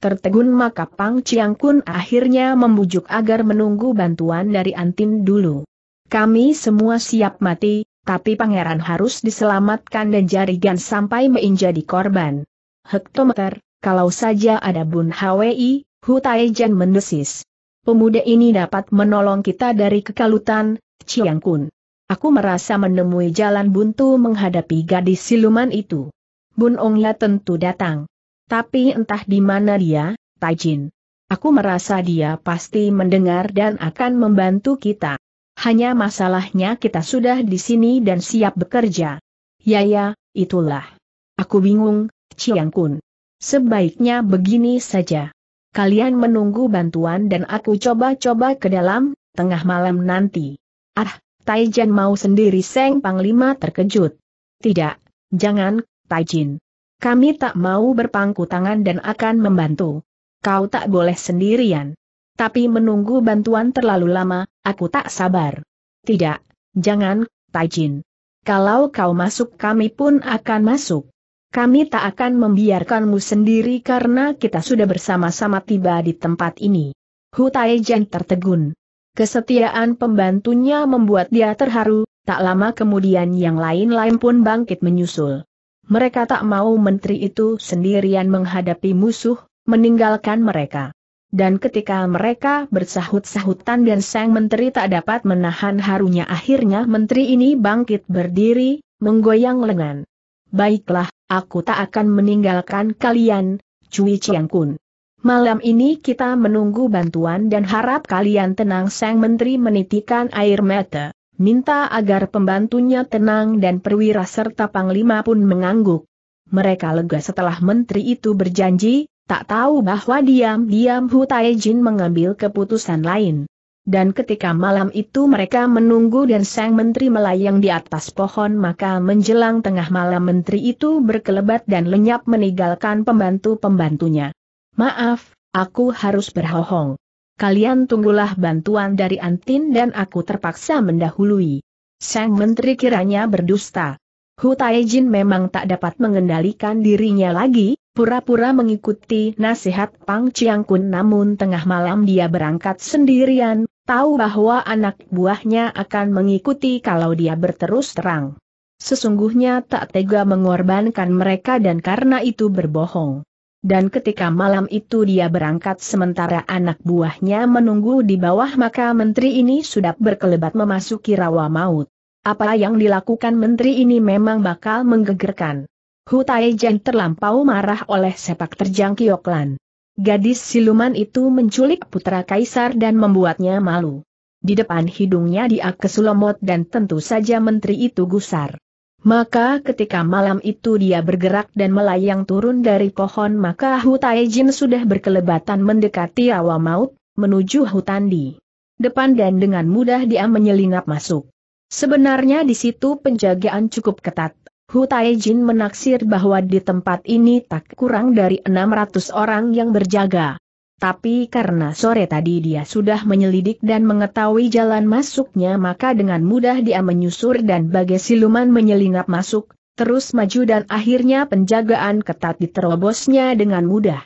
S1: tertegun maka Pang Chiang Kun akhirnya membujuk agar menunggu bantuan dari Antin dulu. Kami semua siap mati, tapi pangeran harus diselamatkan dan jarigan sampai menjadi korban. Hektometer, kalau saja ada Bun Hwi, Hu Taijan mendesis. Pemuda ini dapat menolong kita dari kekalutan, Chiang Kun. Aku merasa menemui jalan buntu menghadapi gadis siluman itu. Bun Ongla tentu datang. Tapi entah di mana dia, Taijin. Aku merasa dia pasti mendengar dan akan membantu kita. Hanya masalahnya kita sudah di sini dan siap bekerja. Ya ya, itulah. Aku bingung, Chiang Kun. Sebaiknya begini saja. Kalian menunggu bantuan dan aku coba-coba ke dalam, tengah malam nanti. Ah, Taijan mau sendiri Seng Panglima terkejut. Tidak, jangan, Taijin. Kami tak mau berpangku tangan dan akan membantu. Kau tak boleh sendirian. Tapi menunggu bantuan terlalu lama, aku tak sabar. Tidak, jangan, Taijin. Kalau kau masuk kami pun akan masuk. Kami tak akan membiarkanmu sendiri karena kita sudah bersama-sama tiba di tempat ini. Hu Taijin tertegun. Kesetiaan pembantunya membuat dia terharu, tak lama kemudian yang lain-lain pun bangkit menyusul mereka tak mau menteri itu sendirian menghadapi musuh, meninggalkan mereka. Dan ketika mereka bersahut-sahutan dan sang menteri tak dapat menahan harunya akhirnya menteri ini bangkit berdiri, menggoyang lengan. Baiklah, aku tak akan meninggalkan kalian, Cui Chiang Kun. Malam ini kita menunggu bantuan dan harap kalian tenang sang menteri menitikan air mata minta agar pembantunya tenang dan perwira serta panglima pun mengangguk. Mereka lega setelah menteri itu berjanji, tak tahu bahwa diam-diam Hu Taijin mengambil keputusan lain. Dan ketika malam itu mereka menunggu dan sang menteri melayang di atas pohon maka menjelang tengah malam menteri itu berkelebat dan lenyap meninggalkan pembantu-pembantunya. Maaf, aku harus berhohong kalian tunggulah bantuan dari Antin dan aku terpaksa mendahului. Sang Menteri kiranya berdusta. Hu Taijin memang tak dapat mengendalikan dirinya lagi, pura-pura mengikuti nasihat Pang Chiang Kun namun tengah malam dia berangkat sendirian, tahu bahwa anak buahnya akan mengikuti kalau dia berterus terang. Sesungguhnya tak tega mengorbankan mereka dan karena itu berbohong dan ketika malam itu dia berangkat sementara anak buahnya menunggu di bawah maka menteri ini sudah berkelebat memasuki rawa maut. Apa yang dilakukan menteri ini memang bakal menggegerkan. Hutai Jen terlampau marah oleh sepak terjang Kioklan. Gadis siluman itu menculik putra kaisar dan membuatnya malu. Di depan hidungnya dia kesulomot dan tentu saja menteri itu gusar. Maka ketika malam itu dia bergerak dan melayang turun dari pohon maka Hutai Jin sudah berkelebatan mendekati rawa maut, menuju hutan di depan dan dengan mudah dia menyelinap masuk. Sebenarnya di situ penjagaan cukup ketat. Hutai Jin menaksir bahwa di tempat ini tak kurang dari 600 orang yang berjaga. Tapi karena sore tadi dia sudah menyelidik dan mengetahui jalan masuknya maka dengan mudah dia menyusur dan bagai siluman menyelinap masuk, terus maju dan akhirnya penjagaan ketat diterobosnya dengan mudah.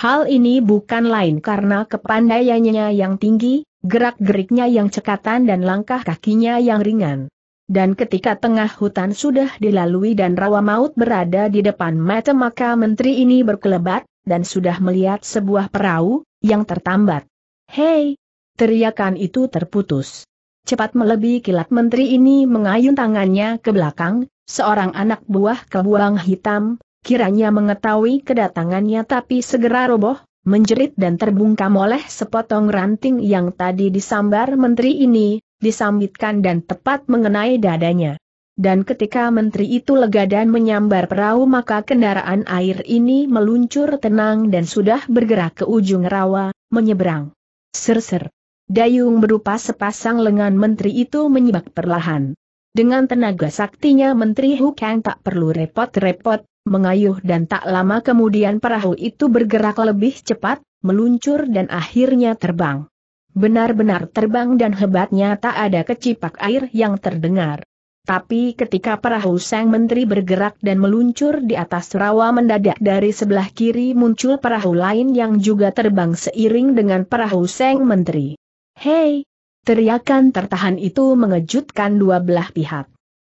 S1: Hal ini bukan lain karena kepandaiannya yang tinggi, gerak-geriknya yang cekatan dan langkah kakinya yang ringan. Dan ketika tengah hutan sudah dilalui dan rawa maut berada di depan mata maka menteri ini berkelebat, dan sudah melihat sebuah perahu, yang tertambat. Hei! Teriakan itu terputus. Cepat melebihi kilat menteri ini mengayun tangannya ke belakang, seorang anak buah kebuang hitam, kiranya mengetahui kedatangannya tapi segera roboh, menjerit dan terbungkam oleh sepotong ranting yang tadi disambar menteri ini, disambitkan dan tepat mengenai dadanya. Dan ketika menteri itu lega dan menyambar perahu maka kendaraan air ini meluncur tenang dan sudah bergerak ke ujung rawa, menyeberang. ser Dayung berupa sepasang lengan menteri itu menyebak perlahan. Dengan tenaga saktinya Menteri Hukang tak perlu repot-repot, mengayuh dan tak lama kemudian perahu itu bergerak lebih cepat, meluncur dan akhirnya terbang. Benar-benar terbang dan hebatnya tak ada kecipak air yang terdengar. Tapi ketika perahu sang menteri bergerak dan meluncur di atas rawa mendadak dari sebelah kiri muncul perahu lain yang juga terbang seiring dengan perahu sang menteri. Hei! Teriakan tertahan itu mengejutkan dua belah pihak.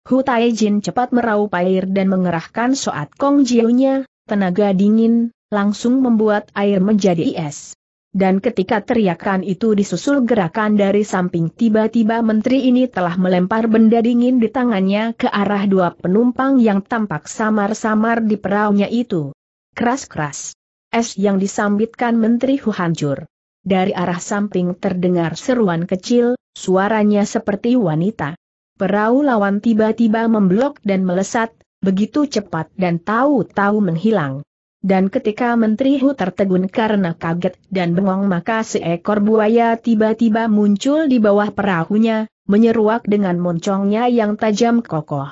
S1: Hu Taijin cepat meraup air dan mengerahkan soat Kong jiu tenaga dingin, langsung membuat air menjadi es dan ketika teriakan itu disusul gerakan dari samping tiba-tiba menteri ini telah melempar benda dingin di tangannya ke arah dua penumpang yang tampak samar-samar di peraunya itu. Keras-keras. Es yang disambitkan menteri Hu hancur. Dari arah samping terdengar seruan kecil, suaranya seperti wanita. Perahu lawan tiba-tiba memblok dan melesat, begitu cepat dan tahu-tahu menghilang. Dan ketika Menteri Hu tertegun karena kaget dan bengong maka seekor buaya tiba-tiba muncul di bawah perahunya, menyeruak dengan moncongnya yang tajam kokoh.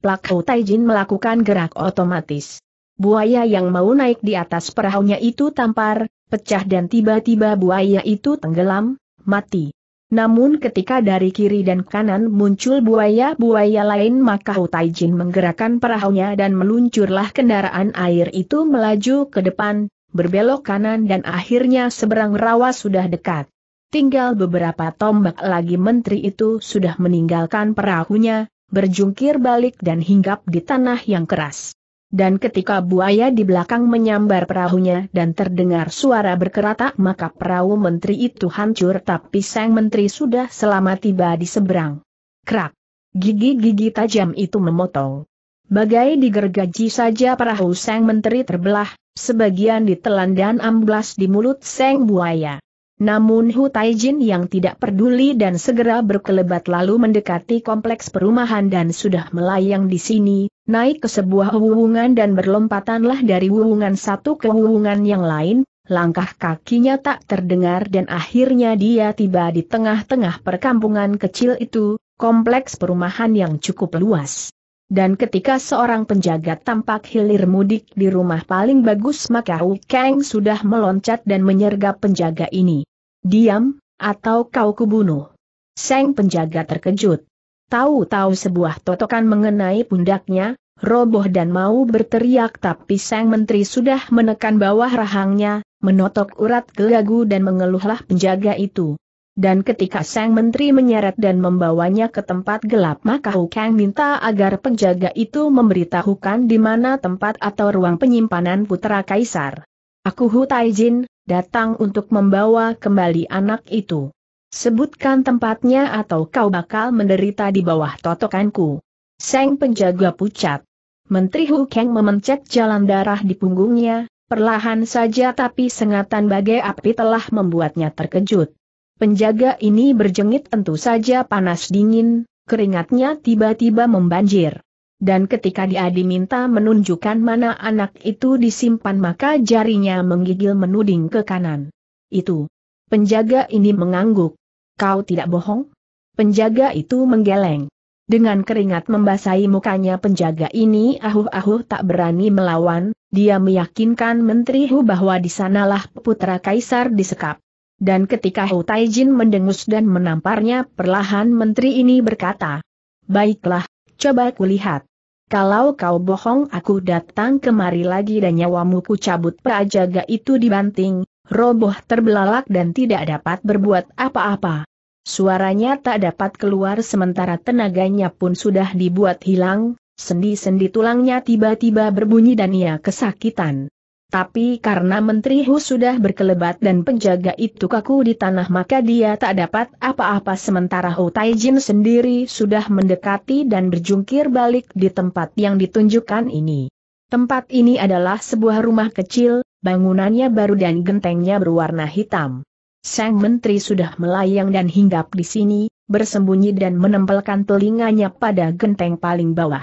S1: Plak Hu Taijin melakukan gerak otomatis. Buaya yang mau naik di atas perahunya itu tampar, pecah dan tiba-tiba buaya itu tenggelam, mati. Namun ketika dari kiri dan kanan muncul buaya-buaya lain maka Taijin menggerakkan perahunya dan meluncurlah kendaraan air itu melaju ke depan, berbelok kanan dan akhirnya seberang rawa sudah dekat. Tinggal beberapa tombak lagi menteri itu sudah meninggalkan perahunya, berjungkir balik dan hinggap di tanah yang keras. Dan ketika buaya di belakang menyambar perahunya dan terdengar suara berkeratak maka perahu menteri itu hancur tapi sang menteri sudah selama tiba di seberang. Krak! Gigi-gigi tajam itu memotong. Bagai digergaji saja perahu sang menteri terbelah, sebagian ditelan dan amblas di mulut sang buaya. Namun Hu Taijin yang tidak peduli dan segera berkelebat lalu mendekati kompleks perumahan dan sudah melayang di sini, naik ke sebuah wuwungan dan berlompatanlah dari wuwungan satu ke wuwungan yang lain, langkah kakinya tak terdengar dan akhirnya dia tiba di tengah-tengah perkampungan kecil itu, kompleks perumahan yang cukup luas. Dan ketika seorang penjaga tampak hilir mudik di rumah paling bagus maka Wu Kang sudah meloncat dan menyergap penjaga ini. Diam, atau kau kubunuh. Seng penjaga terkejut. Tahu-tahu sebuah totokan mengenai pundaknya, roboh dan mau berteriak tapi sang menteri sudah menekan bawah rahangnya, menotok urat gelagu dan mengeluhlah penjaga itu. Dan ketika sang menteri menyeret dan membawanya ke tempat gelap maka Hu Kang minta agar penjaga itu memberitahukan di mana tempat atau ruang penyimpanan putra kaisar. Aku Hu Taijin, datang untuk membawa kembali anak itu. Sebutkan tempatnya atau kau bakal menderita di bawah totokanku. Seng penjaga pucat. Menteri Hu Kang memencet jalan darah di punggungnya, perlahan saja tapi sengatan bagai api telah membuatnya terkejut. Penjaga ini berjengit tentu saja panas dingin, keringatnya tiba-tiba membanjir. Dan ketika dia diminta menunjukkan mana anak itu disimpan maka jarinya menggigil menuding ke kanan. Itu. Penjaga ini mengangguk. Kau tidak bohong? Penjaga itu menggeleng. Dengan keringat membasahi mukanya penjaga ini ahuh-ahuh tak berani melawan, dia meyakinkan Menteri Hu bahwa di sanalah putra Kaisar disekap. Dan ketika Hu Taijin mendengus dan menamparnya perlahan Menteri ini berkata, Baiklah, coba kulihat. Kalau kau bohong aku datang kemari lagi dan nyawamu ku cabut prajaga itu dibanting, roboh terbelalak dan tidak dapat berbuat apa-apa. Suaranya tak dapat keluar sementara tenaganya pun sudah dibuat hilang, sendi-sendi tulangnya tiba-tiba berbunyi dan ia kesakitan. Tapi karena Menteri Hu sudah berkelebat dan penjaga itu kaku di tanah maka dia tak dapat apa-apa sementara Hu Taijin sendiri sudah mendekati dan berjungkir balik di tempat yang ditunjukkan ini. Tempat ini adalah sebuah rumah kecil, bangunannya baru dan gentengnya berwarna hitam. Sang menteri sudah melayang dan hinggap di sini, bersembunyi dan menempelkan telinganya pada genteng paling bawah.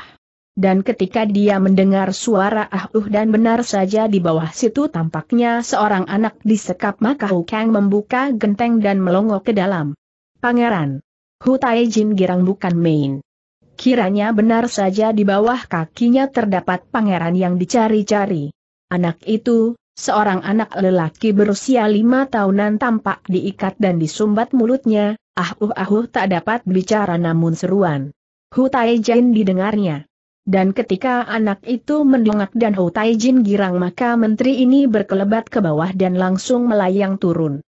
S1: Dan ketika dia mendengar suara ahuh dan benar saja di bawah situ tampaknya seorang anak disekap maka Hu Kang membuka genteng dan melongo ke dalam. Pangeran. Hu Tai Jin girang bukan main. Kiranya benar saja di bawah kakinya terdapat pangeran yang dicari-cari. Anak itu, seorang anak lelaki berusia lima tahunan tampak diikat dan disumbat mulutnya, ahuh-ahuh tak dapat bicara namun seruan. Hu Taijin didengarnya. Dan ketika anak itu mendongak dan Hu Taijin girang maka menteri ini berkelebat ke bawah dan langsung melayang turun.